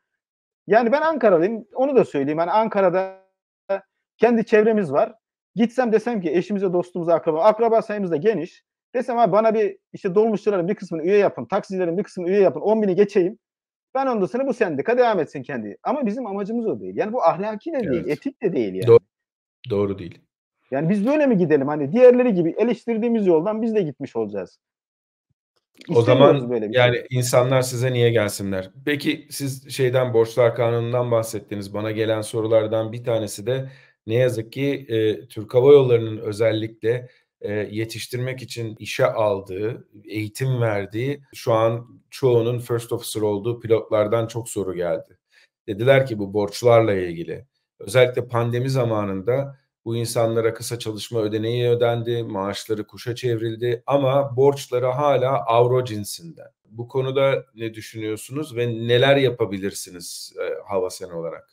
Yani ben Ankaralıyım. Onu da söyleyeyim. Yani Ankara'da kendi çevremiz var. Gitsem desem ki eşimize, dostumuza, akraba, akraba sayımız da geniş. Desem abi bana bir işte dolmuşçuların bir kısmını üye yapın, taksicilerin bir kısmını üye yapın, 10 bini geçeyim. Ben ondasını bu sendika devam etsin kendi. Ama bizim amacımız o değil. Yani bu ahlaki de değil, etik de değil yani. Doğru, Doğru değil. Yani biz böyle mi gidelim? Hani diğerleri gibi eleştirdiğimiz yoldan biz de gitmiş olacağız. O zaman böyle bir yani şey. insanlar size niye gelsinler? Peki siz şeyden borçlar kanunundan bahsettiniz. Bana gelen sorulardan bir tanesi de ne yazık ki e, Türk Hava Yolları'nın özellikle e, yetiştirmek için işe aldığı, eğitim verdiği şu an çoğunun first officer olduğu pilotlardan çok soru geldi. Dediler ki bu borçlarla ilgili. Özellikle pandemi zamanında bu insanlara kısa çalışma ödeneği ödendi, maaşları kuşa çevrildi ama borçları hala avro cinsinden. Bu konuda ne düşünüyorsunuz ve neler yapabilirsiniz e, havasen olarak?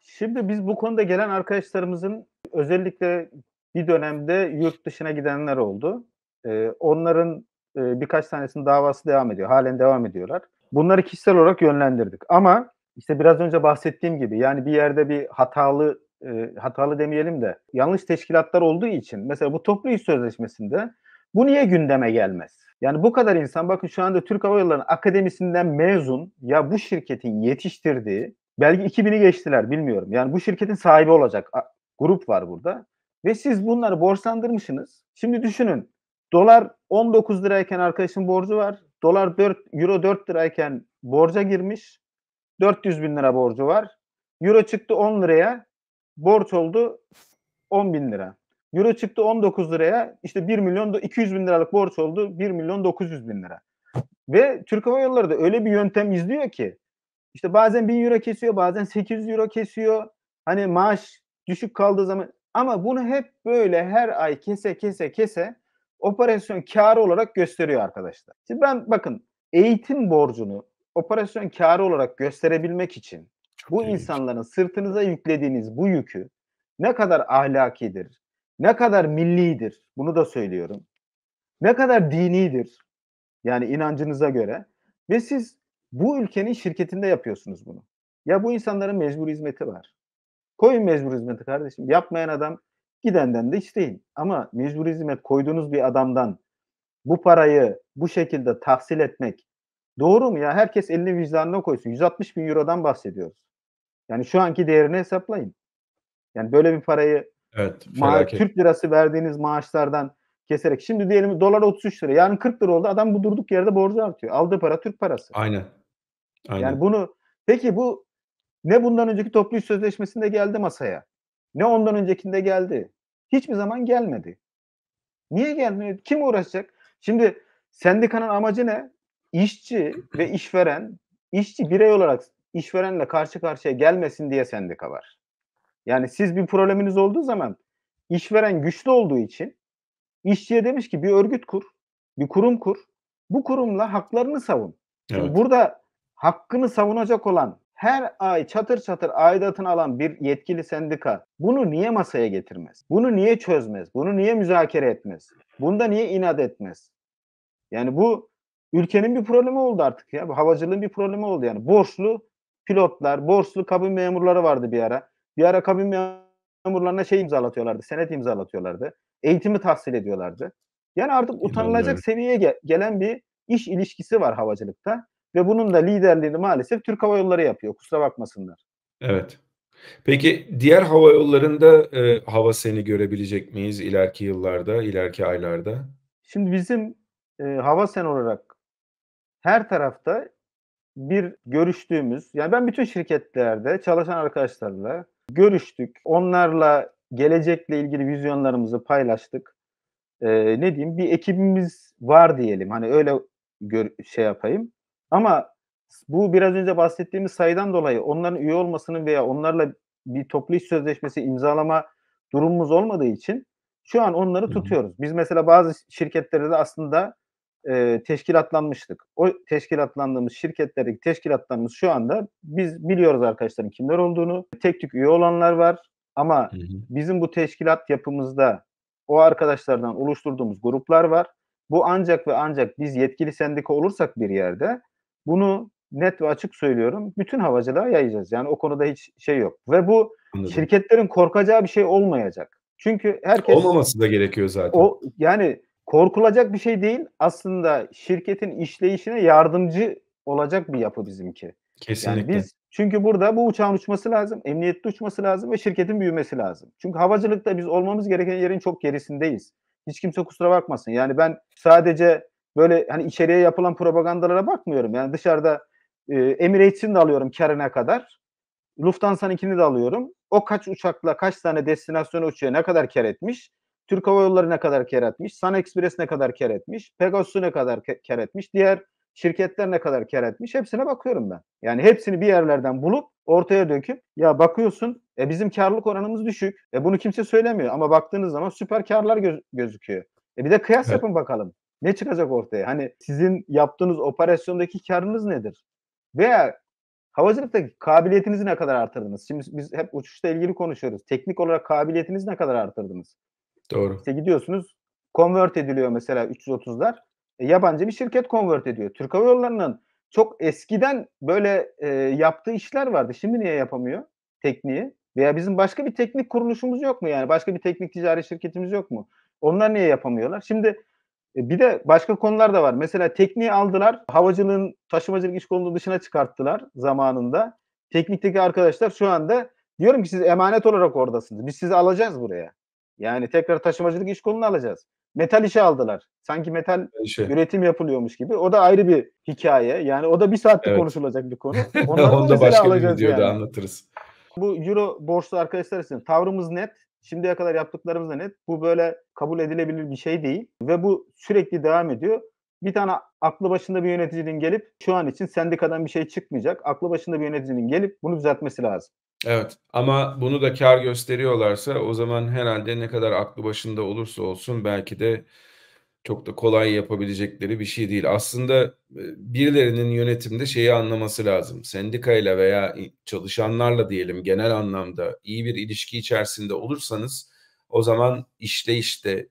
Şimdi biz bu konuda gelen arkadaşlarımızın özellikle bir dönemde yurt dışına gidenler oldu. E, onların e, birkaç tanesinin davası devam ediyor. Halen devam ediyorlar. Bunları kişisel olarak yönlendirdik. Ama işte biraz önce bahsettiğim gibi yani bir yerde bir hatalı e, hatalı demeyelim de yanlış teşkilatlar olduğu için mesela bu toplu iş sözleşmesinde bu niye gündeme gelmez? Yani bu kadar insan bakın şu anda Türk Hava Yolları'nın akademisinden mezun ya bu şirketin yetiştirdiği belki 2000'i geçtiler bilmiyorum. Yani bu şirketin sahibi olacak grup var burada. Ve siz bunları borçlandırmışsınız. Şimdi düşünün. Dolar 19 lirayken arkadaşın borcu var. Dolar 4, euro 4 lirayken borca girmiş. 400 bin lira borcu var. Euro çıktı 10 liraya. Borç oldu 10 bin lira. Euro çıktı 19 liraya. işte 1 milyon 200 bin liralık borç oldu. 1 milyon 900 bin lira. Ve Türk Hava Yolları da öyle bir yöntem izliyor ki işte bazen 1000 euro kesiyor, bazen 800 euro kesiyor. Hani maaş düşük kaldığı zaman ama bunu hep böyle her ay kese kese kese operasyon karı olarak gösteriyor arkadaşlar. Şimdi ben bakın eğitim borcunu operasyon karı olarak gösterebilmek için Çok bu iyi. insanların sırtınıza yüklediğiniz bu yükü ne kadar ahlakidir, ne kadar millidir bunu da söylüyorum. Ne kadar dinidir yani inancınıza göre ve siz bu ülkenin şirketinde yapıyorsunuz bunu. Ya bu insanların mecbur hizmeti var. Koyun mecbur hizmeti kardeşim. Yapmayan adam gidenden de isteyin. Ama mecbur hizmet koyduğunuz bir adamdan bu parayı bu şekilde tahsil etmek doğru mu ya? Herkes elini vicdanına koysun. 160 bin eurodan bahsediyoruz. Yani şu anki değerini hesaplayın. Yani böyle bir parayı evet, ma- Türk lirası verdiğiniz maaşlardan keserek. Şimdi diyelim dolar 33 lira. Yarın 40 lira oldu. Adam bu durduk yerde borcu artıyor. Aldığı para Türk parası. Aynen. Aynen. Yani bunu peki bu ne bundan önceki toplu iş sözleşmesinde geldi masaya. Ne ondan öncekinde geldi. Hiçbir zaman gelmedi. Niye gelmiyor? Kim uğraşacak? Şimdi sendikanın amacı ne? İşçi ve işveren, işçi birey olarak işverenle karşı karşıya gelmesin diye sendika var. Yani siz bir probleminiz olduğu zaman işveren güçlü olduğu için işçiye demiş ki bir örgüt kur, bir kurum kur. Bu kurumla haklarını savun. Evet. burada hakkını savunacak olan her ay çatır çatır aidatını alan bir yetkili sendika bunu niye masaya getirmez? Bunu niye çözmez? Bunu niye müzakere etmez? Bunda niye inat etmez? Yani bu ülkenin bir problemi oldu artık ya. Bu havacılığın bir problemi oldu yani. Borçlu pilotlar, borçlu kabin memurları vardı bir ara. Bir ara kabin memurlarına şey imzalatıyorlardı, senet imzalatıyorlardı. Eğitimi tahsil ediyorlardı. Yani artık utanılacak seviyeye gelen bir iş ilişkisi var havacılıkta. Ve bunun da liderliğini maalesef Türk Hava Yolları yapıyor. Kusura bakmasınlar. Evet. Peki diğer hava yollarında e, hava seni görebilecek miyiz ileriki yıllarda, ileriki aylarda? Şimdi bizim e, hava sen olarak her tarafta bir görüştüğümüz, yani ben bütün şirketlerde çalışan arkadaşlarla görüştük. Onlarla gelecekle ilgili vizyonlarımızı paylaştık. E, ne diyeyim bir ekibimiz var diyelim. Hani öyle gör, şey yapayım. Ama bu biraz önce bahsettiğimiz sayıdan dolayı onların üye olmasının veya onlarla bir toplu iş sözleşmesi imzalama durumumuz olmadığı için şu an onları tutuyoruz. Biz mesela bazı şirketlere de aslında e, teşkilatlanmıştık. O teşkilatlandığımız şirketlerin teşkilatlarımız şu anda biz biliyoruz arkadaşların kimler olduğunu. Tek tük üye olanlar var ama bizim bu teşkilat yapımızda o arkadaşlardan oluşturduğumuz gruplar var. Bu ancak ve ancak biz yetkili sendika olursak bir yerde bunu net ve açık söylüyorum. Bütün havacılığa yayacağız. Yani o konuda hiç şey yok. Ve bu Anladım. şirketlerin korkacağı bir şey olmayacak. Çünkü herkes olmaması da gerekiyor zaten. O yani korkulacak bir şey değil. Aslında şirketin işleyişine yardımcı olacak bir yapı bizimki. Kesinlikle. Yani biz çünkü burada bu uçağın uçması lazım, emniyette uçması lazım ve şirketin büyümesi lazım. Çünkü havacılıkta biz olmamız gereken yerin çok gerisindeyiz. Hiç kimse kusura bakmasın. Yani ben sadece böyle hani içeriye yapılan propagandalara bakmıyorum. Yani dışarıda e, Emirates'in de alıyorum karına kadar. Lufthansa'nınkini de alıyorum. O kaç uçakla kaç tane destinasyona uçuyor ne kadar kar etmiş? Türk Hava Yolları ne kadar kar etmiş? Sun Express ne kadar kar etmiş? Pegasus ne kadar kar etmiş? Diğer şirketler ne kadar kar etmiş? Hepsine bakıyorum ben. Yani hepsini bir yerlerden bulup ortaya döküp ya bakıyorsun e bizim karlılık oranımız düşük. E bunu kimse söylemiyor ama baktığınız zaman süper karlar göz- gözüküyor. E bir de kıyas evet. yapın bakalım. Ne çıkacak ortaya? Hani sizin yaptığınız operasyondaki karınız nedir? Veya havacılıktaki kabiliyetinizi ne kadar artırdınız? Şimdi biz hep uçuşla ilgili konuşuyoruz. Teknik olarak kabiliyetinizi ne kadar artırdınız? Doğru. İşte gidiyorsunuz convert ediliyor mesela 330'lar. E, yabancı bir şirket convert ediyor. Türk Hava Yolları'nın çok eskiden böyle e, yaptığı işler vardı. Şimdi niye yapamıyor tekniği? Veya bizim başka bir teknik kuruluşumuz yok mu yani? Başka bir teknik ticari şirketimiz yok mu? Onlar niye yapamıyorlar? Şimdi e, bir de başka konular da var. Mesela tekniği aldılar. Havacılığın taşımacılık iş kolunu dışına çıkarttılar zamanında. Teknikteki arkadaşlar şu anda diyorum ki siz emanet olarak oradasınız. Biz sizi alacağız buraya. Yani tekrar taşımacılık iş kolunu alacağız. Metal işe aldılar. Sanki metal işe. üretim yapılıyormuş gibi. O da ayrı bir hikaye. Yani o da bir saatte evet. konuşulacak bir konu. Onu da başka bir videoda yani. anlatırız. Bu Euro borçlu arkadaşlar için tavrımız net. Şimdiye kadar yaptıklarımız da net. Bu böyle kabul edilebilir bir şey değil ve bu sürekli devam ediyor. Bir tane aklı başında bir yöneticinin gelip şu an için sendikadan bir şey çıkmayacak. Aklı başında bir yöneticinin gelip bunu düzeltmesi lazım. Evet ama bunu da kar gösteriyorlarsa o zaman herhalde ne kadar aklı başında olursa olsun belki de çok da kolay yapabilecekleri bir şey değil. Aslında e, birilerinin yönetimde şeyi anlaması lazım. Sendikayla veya çalışanlarla diyelim genel anlamda iyi bir ilişki içerisinde olursanız o zaman işte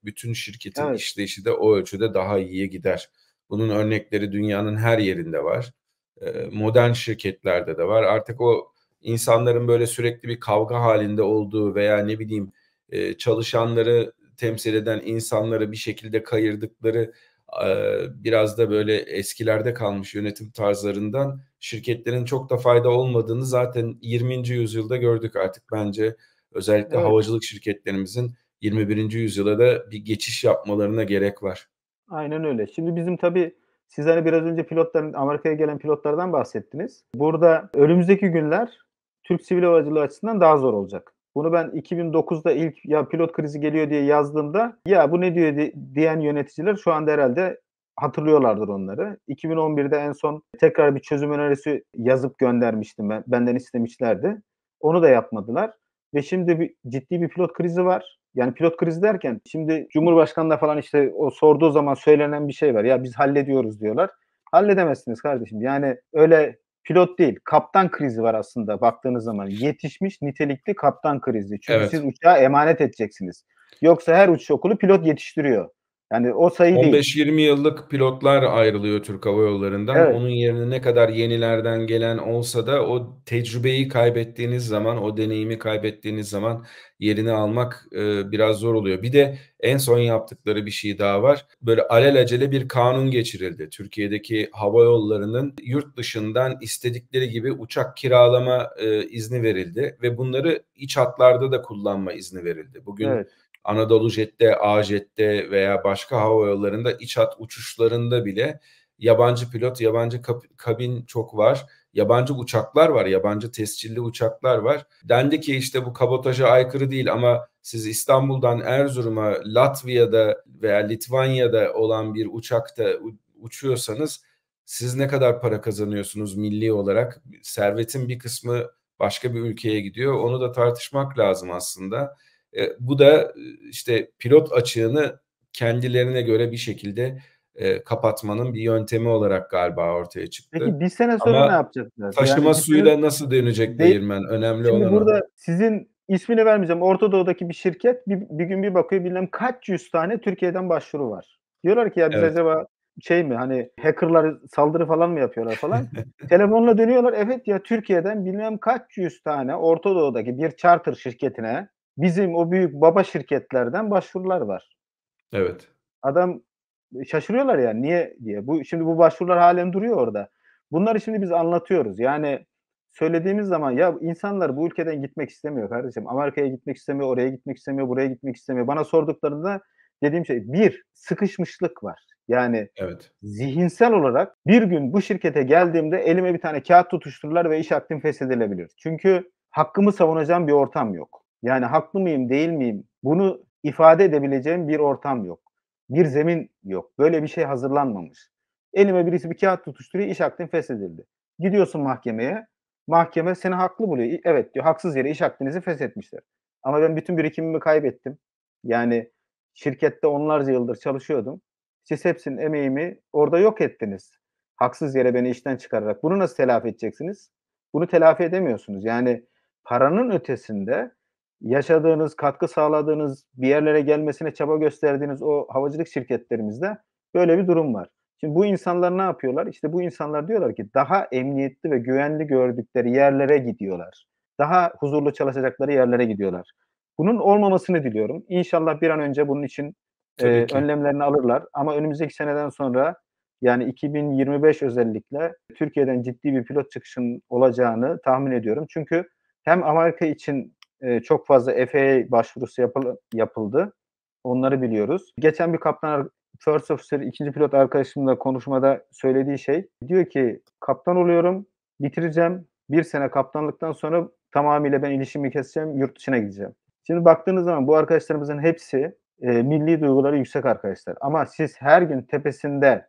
bütün şirketin evet. işleyişi de o ölçüde daha iyiye gider. Bunun örnekleri dünyanın her yerinde var. E, modern şirketlerde de var. Artık o insanların böyle sürekli bir kavga halinde olduğu veya ne bileyim e, çalışanları temsil eden insanları bir şekilde kayırdıkları e, biraz da böyle eskilerde kalmış yönetim tarzlarından şirketlerin çok da fayda olmadığını zaten 20. yüzyılda gördük artık bence özellikle evet. havacılık şirketlerimizin 21. yüzyıla da bir geçiş yapmalarına gerek var. Aynen öyle. Şimdi bizim tabii siz hani biraz önce pilotların Amerika'ya gelen pilotlardan bahsettiniz. Burada önümüzdeki günler Türk sivil havacılığı açısından daha zor olacak. Bunu ben 2009'da ilk ya pilot krizi geliyor diye yazdığımda ya bu ne diyor diyen yöneticiler şu anda herhalde hatırlıyorlardır onları. 2011'de en son tekrar bir çözüm önerisi yazıp göndermiştim ben. Benden istemişlerdi. Onu da yapmadılar. Ve şimdi bir, ciddi bir pilot krizi var. Yani pilot krizi derken şimdi Cumhurbaşkanı'na falan işte o sorduğu zaman söylenen bir şey var. Ya biz hallediyoruz diyorlar. Halledemezsiniz kardeşim. Yani öyle pilot değil kaptan krizi var aslında baktığınız zaman. Yetişmiş nitelikli kaptan krizi. Çünkü evet. siz uçağı emanet edeceksiniz. Yoksa her uçuş okulu pilot yetiştiriyor. Yani o sayı 15-20 yıllık pilotlar ayrılıyor Türk Hava Yolları'ndan. Evet. Onun yerine ne kadar yenilerden gelen olsa da o tecrübeyi kaybettiğiniz zaman, o deneyimi kaybettiğiniz zaman yerini almak e, biraz zor oluyor. Bir de en son yaptıkları bir şey daha var. Böyle alelacele bir kanun geçirildi. Türkiye'deki hava yollarının yurt dışından istedikleri gibi uçak kiralama e, izni verildi ve bunları iç hatlarda da kullanma izni verildi. Bugün evet. Anadolu Jet'te, A-Jet'te veya başka hava yollarında iç hat uçuşlarında bile yabancı pilot, yabancı kabin çok var. Yabancı uçaklar var, yabancı tescilli uçaklar var. Dendi ki işte bu kabotaja aykırı değil ama siz İstanbul'dan Erzurum'a Latviya'da veya Litvanya'da olan bir uçakta uçuyorsanız siz ne kadar para kazanıyorsunuz milli olarak? Servetin bir kısmı başka bir ülkeye gidiyor. Onu da tartışmak lazım aslında. E, bu da e, işte pilot açığını kendilerine göre bir şekilde e, kapatmanın bir yöntemi olarak galiba ortaya çıktı. Peki bir sene sonra Ama ne yapacaksınız? Taşıma yani suyuyla şimdi, nasıl dönecek değirmen? Önemli şimdi olan. Şimdi burada o. sizin ismini vermeyeceğim. Orta Doğu'daki bir şirket bir, bir gün bir bakıyor bilmem kaç yüz tane Türkiye'den başvuru var. Diyorlar ki ya biz evet. acaba şey mi hani hackerlar saldırı falan mı yapıyorlar falan. Telefonla dönüyorlar evet ya Türkiye'den bilmem kaç yüz tane Orta Doğu'daki bir charter şirketine bizim o büyük baba şirketlerden başvurular var. Evet. Adam e, şaşırıyorlar ya niye diye. Bu şimdi bu başvurular halen duruyor orada. Bunları şimdi biz anlatıyoruz. Yani söylediğimiz zaman ya insanlar bu ülkeden gitmek istemiyor kardeşim. Amerika'ya gitmek istemiyor, oraya gitmek istemiyor, buraya gitmek istemiyor. Bana sorduklarında dediğim şey bir sıkışmışlık var. Yani evet. zihinsel olarak bir gün bu şirkete geldiğimde elime bir tane kağıt tutuştururlar ve iş aktim feshedilebilir. Çünkü hakkımı savunacağım bir ortam yok. Yani haklı mıyım değil miyim bunu ifade edebileceğim bir ortam yok. Bir zemin yok. Böyle bir şey hazırlanmamış. Elime birisi bir kağıt tutuşturuyor iş akdin feshedildi. Gidiyorsun mahkemeye. Mahkeme seni haklı buluyor. Evet diyor haksız yere iş akdinizi feshetmişler. Ama ben bütün birikimimi kaybettim. Yani şirkette onlarca yıldır çalışıyordum. Siz hepsinin emeğimi orada yok ettiniz. Haksız yere beni işten çıkararak. Bunu nasıl telafi edeceksiniz? Bunu telafi edemiyorsunuz. Yani paranın ötesinde yaşadığınız, katkı sağladığınız, bir yerlere gelmesine çaba gösterdiğiniz o havacılık şirketlerimizde böyle bir durum var. Şimdi bu insanlar ne yapıyorlar? İşte bu insanlar diyorlar ki daha emniyetli ve güvenli gördükleri yerlere gidiyorlar. Daha huzurlu çalışacakları yerlere gidiyorlar. Bunun olmamasını diliyorum. İnşallah bir an önce bunun için e, önlemlerini alırlar. Ama önümüzdeki seneden sonra yani 2025 özellikle Türkiye'den ciddi bir pilot çıkışın olacağını tahmin ediyorum. Çünkü hem Amerika için e, çok fazla FA başvurusu yapıl yapıldı. Onları biliyoruz. Geçen bir kaptan first officer, ikinci pilot arkadaşımla konuşmada söylediği şey diyor ki kaptan oluyorum, bitireceğim. Bir sene kaptanlıktan sonra tamamıyla ben ilişimi keseceğim, yurt dışına gideceğim. Şimdi baktığınız zaman bu arkadaşlarımızın hepsi e, milli duyguları yüksek arkadaşlar. Ama siz her gün tepesinde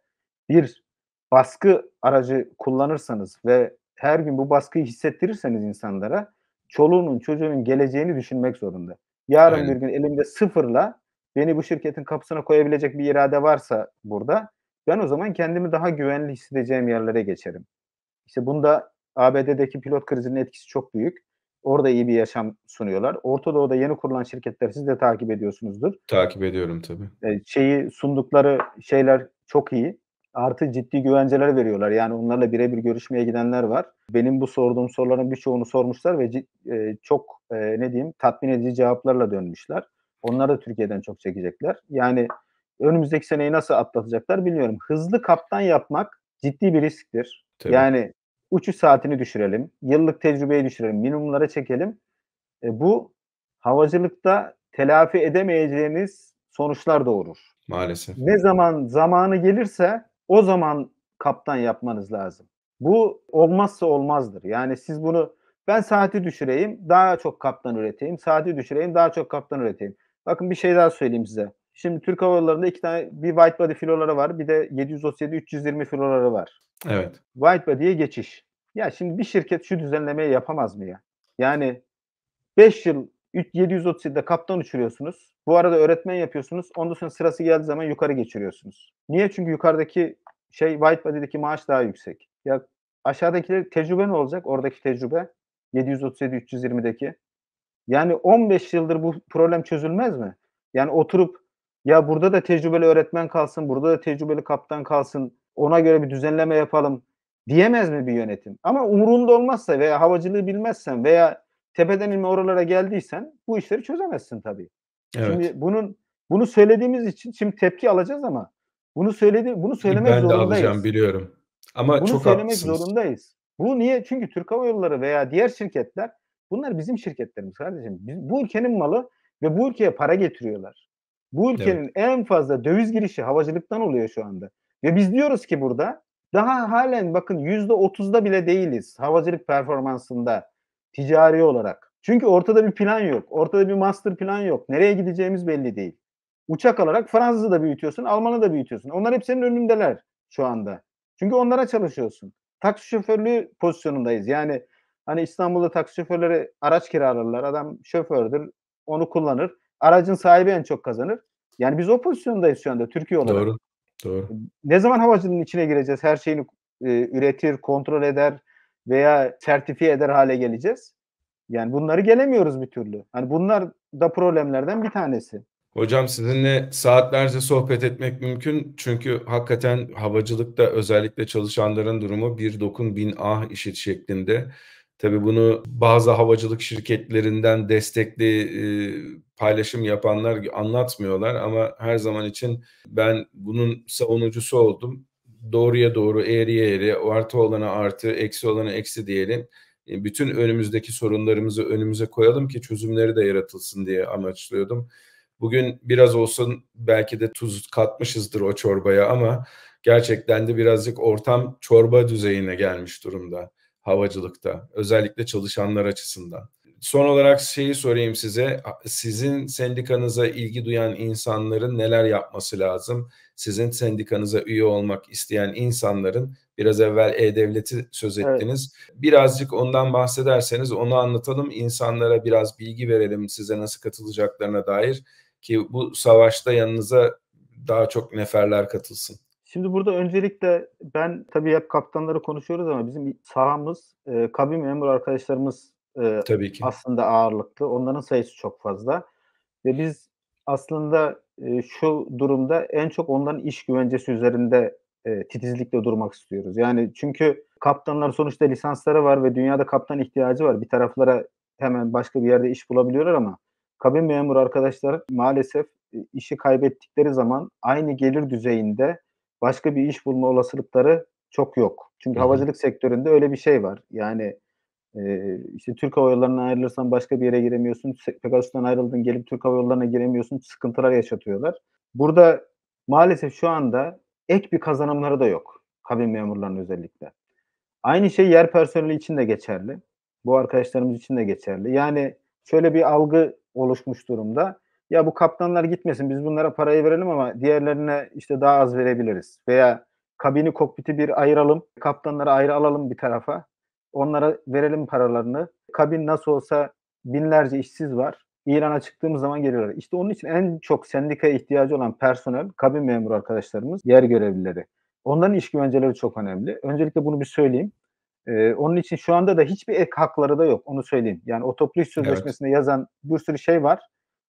bir baskı aracı kullanırsanız ve her gün bu baskıyı hissettirirseniz insanlara çoluğunun çocuğunun geleceğini düşünmek zorunda. Yarın Aynen. bir gün elimde sıfırla beni bu şirketin kapısına koyabilecek bir irade varsa burada ben o zaman kendimi daha güvenli hissedeceğim yerlere geçerim. İşte bunda ABD'deki pilot krizinin etkisi çok büyük. Orada iyi bir yaşam sunuyorlar. Orta Doğu'da yeni kurulan şirketler siz de takip ediyorsunuzdur. Takip ediyorum tabii. E, şeyi sundukları şeyler çok iyi. Artı ciddi güvenceler veriyorlar. Yani onlarla birebir görüşmeye gidenler var. Benim bu sorduğum soruların birçoğunu sormuşlar ve e, çok e, ne diyeyim tatmin edici cevaplarla dönmüşler. Onlar da Türkiye'den çok çekecekler. Yani önümüzdeki seneyi nasıl atlatacaklar bilmiyorum. Hızlı kaptan yapmak ciddi bir risktir. Tabii. Yani uçuş saatini düşürelim, yıllık tecrübeyi düşürelim, minimumlara çekelim. E, bu havacılıkta telafi edemeyeceğiniz sonuçlar doğurur. Maalesef. Ne zaman zamanı gelirse o zaman kaptan yapmanız lazım. Bu olmazsa olmazdır. Yani siz bunu ben saati düşüreyim, daha çok kaptan üreteyim. Saati düşüreyim, daha çok kaptan üreteyim. Bakın bir şey daha söyleyeyim size. Şimdi Türk Hava Yolları'nda iki tane bir White body filoları var. Bir de 737 320 filoları var. Evet. White body'ye geçiş. Ya şimdi bir şirket şu düzenlemeyi yapamaz mı ya? Yani 5 yıl 737'de kaptan uçuruyorsunuz. Bu arada öğretmen yapıyorsunuz. Ondan sonra sırası geldiği zaman yukarı geçiriyorsunuz. Niye? Çünkü yukarıdaki şey white body'deki maaş daha yüksek. Ya aşağıdakileri tecrübe ne olacak? Oradaki tecrübe 737 320'deki. Yani 15 yıldır bu problem çözülmez mi? Yani oturup ya burada da tecrübeli öğretmen kalsın, burada da tecrübeli kaptan kalsın. Ona göre bir düzenleme yapalım diyemez mi bir yönetim? Ama umurunda olmazsa veya havacılığı bilmezsen veya tepeden inme oralara geldiysen bu işleri çözemezsin tabii. Evet. Şimdi bunun bunu söylediğimiz için şimdi tepki alacağız ama bunu söyledi bunu söylemek ben zorundayız. Ben alacağım biliyorum. Ama bunu çok söylemek haklısınız. zorundayız. Bu niye? Çünkü Türk Hava Yolları veya diğer şirketler bunlar bizim şirketlerimiz kardeşim. Biz, bu ülkenin malı ve bu ülkeye para getiriyorlar. Bu ülkenin evet. en fazla döviz girişi havacılıktan oluyor şu anda. Ve biz diyoruz ki burada daha halen bakın yüzde otuzda bile değiliz havacılık performansında Ticari olarak. Çünkü ortada bir plan yok. Ortada bir master plan yok. Nereye gideceğimiz belli değil. Uçak alarak Fransız'ı da büyütüyorsun, Alman'ı da büyütüyorsun. Onlar hep senin önündeler şu anda. Çünkü onlara çalışıyorsun. Taksi şoförlüğü pozisyonundayız. Yani hani İstanbul'da taksi şoförleri araç kiralarlar. Adam şofördür, onu kullanır. Aracın sahibi en çok kazanır. Yani biz o pozisyondayız şu anda Türkiye olarak. Doğru. Doğru. Ne zaman havacılığın içine gireceğiz? Her şeyini e, üretir, kontrol eder, veya sertifiye eder hale geleceğiz. Yani bunları gelemiyoruz bir türlü. Hani bunlar da problemlerden bir tanesi. Hocam sizinle saatlerce sohbet etmek mümkün. Çünkü hakikaten havacılıkta özellikle çalışanların durumu bir dokun bin ah işit şeklinde. tabii bunu bazı havacılık şirketlerinden destekli e, paylaşım yapanlar anlatmıyorlar ama her zaman için ben bunun savunucusu oldum doğruya doğru, eğriye eğri, artı olana artı, eksi olana eksi diyelim. E, bütün önümüzdeki sorunlarımızı önümüze koyalım ki çözümleri de yaratılsın diye amaçlıyordum. Bugün biraz olsun belki de tuz katmışızdır o çorbaya ama gerçekten de birazcık ortam çorba düzeyine gelmiş durumda havacılıkta özellikle çalışanlar açısından son olarak şeyi sorayım size. Sizin sendikanıza ilgi duyan insanların neler yapması lazım? Sizin sendikanıza üye olmak isteyen insanların biraz evvel E-Devlet'i söz ettiniz. Evet. Birazcık ondan bahsederseniz onu anlatalım. İnsanlara biraz bilgi verelim size nasıl katılacaklarına dair ki bu savaşta yanınıza daha çok neferler katılsın. Şimdi burada öncelikle ben tabii hep kaptanları konuşuyoruz ama bizim sahamız e, kabin memur arkadaşlarımız e, Tabii ki. aslında ağırlıklı. Onların sayısı çok fazla. Ve biz aslında e, şu durumda en çok onların iş güvencesi üzerinde e, titizlikle durmak istiyoruz. Yani çünkü kaptanlar sonuçta lisansları var ve dünyada kaptan ihtiyacı var. Bir taraflara hemen başka bir yerde iş bulabiliyorlar ama kabin memur arkadaşlar maalesef e, işi kaybettikleri zaman aynı gelir düzeyinde başka bir iş bulma olasılıkları çok yok. Çünkü Hı-hı. havacılık sektöründe öyle bir şey var. Yani e, işte Türk Hava Yolları'na ayrılırsan başka bir yere giremiyorsun. Pegasus'tan ayrıldın gelip Türk Hava Yolları'na giremiyorsun. Sıkıntılar yaşatıyorlar. Burada maalesef şu anda ek bir kazanımları da yok. Kabin memurlarının özellikle. Aynı şey yer personeli için de geçerli. Bu arkadaşlarımız için de geçerli. Yani şöyle bir algı oluşmuş durumda. Ya bu kaptanlar gitmesin biz bunlara parayı verelim ama diğerlerine işte daha az verebiliriz. Veya kabini kokpiti bir ayıralım. Kaptanları ayrı alalım bir tarafa. Onlara verelim paralarını. Kabin nasıl olsa binlerce işsiz var. İran'a çıktığımız zaman geliyorlar. İşte onun için en çok sendikaya ihtiyacı olan personel, kabin memuru arkadaşlarımız, yer görevlileri. Onların iş güvenceleri çok önemli. Öncelikle bunu bir söyleyeyim. Ee, onun için şu anda da hiçbir ek hakları da yok. Onu söyleyeyim. Yani o toplu iş sözleşmesinde evet. yazan bir sürü şey var.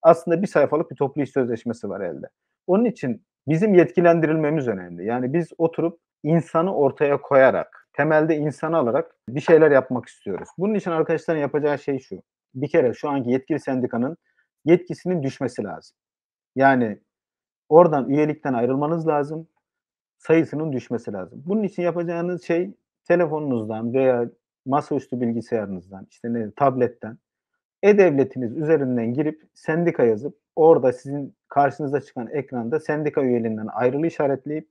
Aslında bir sayfalık bir toplu iş sözleşmesi var elde. Onun için bizim yetkilendirilmemiz önemli. Yani biz oturup insanı ortaya koyarak temelde insan alarak bir şeyler yapmak istiyoruz. Bunun için arkadaşların yapacağı şey şu. Bir kere şu anki yetkili sendikanın yetkisinin düşmesi lazım. Yani oradan üyelikten ayrılmanız lazım. Sayısının düşmesi lazım. Bunun için yapacağınız şey telefonunuzdan veya masaüstü bilgisayarınızdan, işte ne tabletten e-devletiniz üzerinden girip sendika yazıp orada sizin karşınıza çıkan ekranda sendika üyeliğinden ayrılı işaretleyip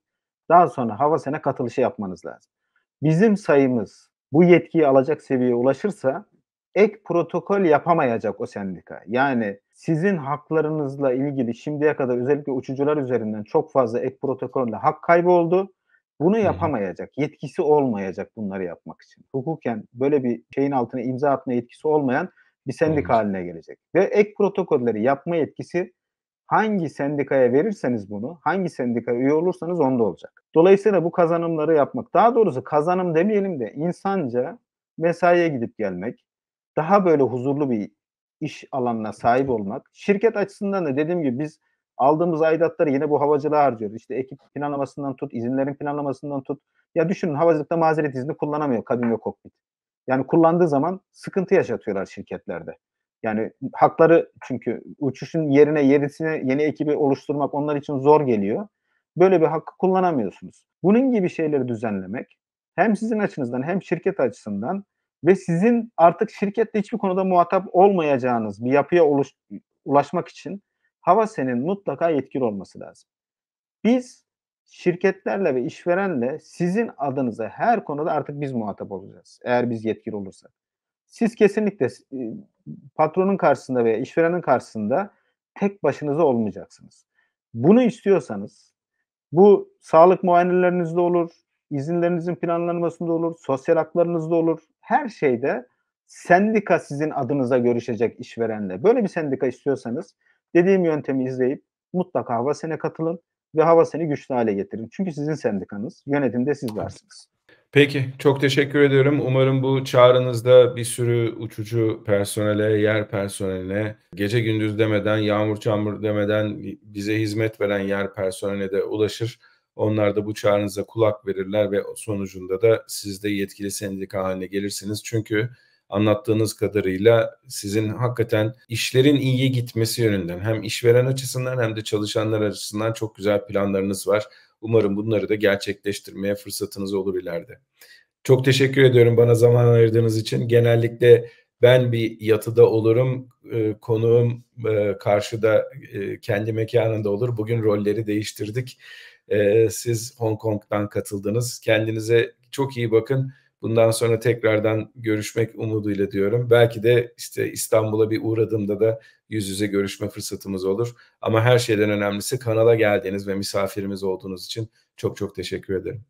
daha sonra hava sene katılışı yapmanız lazım bizim sayımız bu yetkiyi alacak seviyeye ulaşırsa ek protokol yapamayacak o sendika. Yani sizin haklarınızla ilgili şimdiye kadar özellikle uçucular üzerinden çok fazla ek protokolle hak kaybı oldu. Bunu yapamayacak. Yetkisi olmayacak bunları yapmak için. Hukuken böyle bir şeyin altına imza atma yetkisi olmayan bir sendika haline gelecek. Ve ek protokolleri yapma yetkisi hangi sendikaya verirseniz bunu, hangi sendikaya üye olursanız onda olacak. Dolayısıyla bu kazanımları yapmak, daha doğrusu kazanım demeyelim de insanca mesaiye gidip gelmek, daha böyle huzurlu bir iş alanına sahip olmak. Şirket açısından da dediğim gibi biz aldığımız aidatları yine bu havacılığa harcıyoruz. İşte ekip planlamasından tut, izinlerin planlamasından tut. Ya düşünün havacılıkta mazeret izni kullanamıyor kabin ve kokpit. Yani kullandığı zaman sıkıntı yaşatıyorlar şirketlerde. Yani hakları çünkü uçuşun yerine yerisine yeni ekibi oluşturmak onlar için zor geliyor. Böyle bir hakkı kullanamıyorsunuz. Bunun gibi şeyleri düzenlemek hem sizin açınızdan hem şirket açısından ve sizin artık şirkette hiçbir konuda muhatap olmayacağınız bir yapıya oluş, ulaşmak için hava senin mutlaka yetkili olması lazım. Biz şirketlerle ve işverenle sizin adınıza her konuda artık biz muhatap olacağız. Eğer biz yetkili olursak. Siz kesinlikle patronun karşısında veya işverenin karşısında tek başınıza olmayacaksınız. Bunu istiyorsanız bu sağlık muayenelerinizde olur, izinlerinizin planlanmasında olur, sosyal haklarınızda olur. Her şeyde sendika sizin adınıza görüşecek işverenle. Böyle bir sendika istiyorsanız dediğim yöntemi izleyip mutlaka hava sene katılın ve hava seni güçlü hale getirin. Çünkü sizin sendikanız, yönetimde siz varsınız. Peki, çok teşekkür ediyorum. Umarım bu çağrınızda bir sürü uçucu personele, yer personeline, gece gündüz demeden, yağmur çamur demeden bize hizmet veren yer personeline de ulaşır. Onlar da bu çağrınıza kulak verirler ve sonucunda da siz de yetkili sendika haline gelirsiniz. Çünkü anlattığınız kadarıyla sizin hakikaten işlerin iyi gitmesi yönünden hem işveren açısından hem de çalışanlar açısından çok güzel planlarınız var. Umarım bunları da gerçekleştirmeye fırsatınız olur ileride. Çok teşekkür ediyorum bana zaman ayırdığınız için. Genellikle ben bir yatıda olurum, e, konuğum e, karşıda e, kendi mekanında olur. Bugün rolleri değiştirdik. E, siz Hong Kong'dan katıldınız. Kendinize çok iyi bakın. Bundan sonra tekrardan görüşmek umuduyla diyorum. Belki de işte İstanbul'a bir uğradığımda da yüz yüze görüşme fırsatımız olur. Ama her şeyden önemlisi kanala geldiğiniz ve misafirimiz olduğunuz için çok çok teşekkür ederim.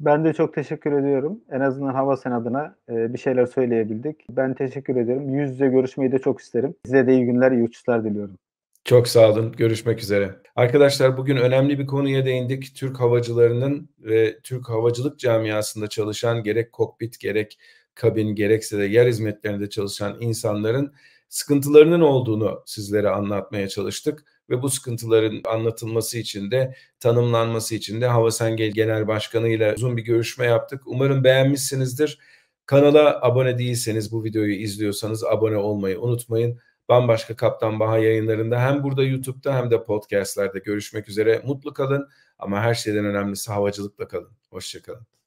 Ben de çok teşekkür ediyorum. En azından Hava Sen adına e, bir şeyler söyleyebildik. Ben teşekkür ederim. Yüz yüze görüşmeyi de çok isterim. Size de iyi günler, iyi uçuşlar diliyorum. Çok sağ olun. Görüşmek üzere. Arkadaşlar bugün önemli bir konuya değindik. Türk havacılarının ve Türk havacılık camiasında çalışan gerek kokpit gerek kabin gerekse de yer hizmetlerinde çalışan insanların sıkıntılarının olduğunu sizlere anlatmaya çalıştık ve bu sıkıntıların anlatılması için de tanımlanması için de Havasengel Genel Başkanı ile uzun bir görüşme yaptık. Umarım beğenmişsinizdir. Kanala abone değilseniz bu videoyu izliyorsanız abone olmayı unutmayın. Bambaşka Kaptan Baha yayınlarında hem burada YouTube'da hem de podcastlerde görüşmek üzere. Mutlu kalın ama her şeyden önemlisi havacılıkla kalın. Hoşçakalın.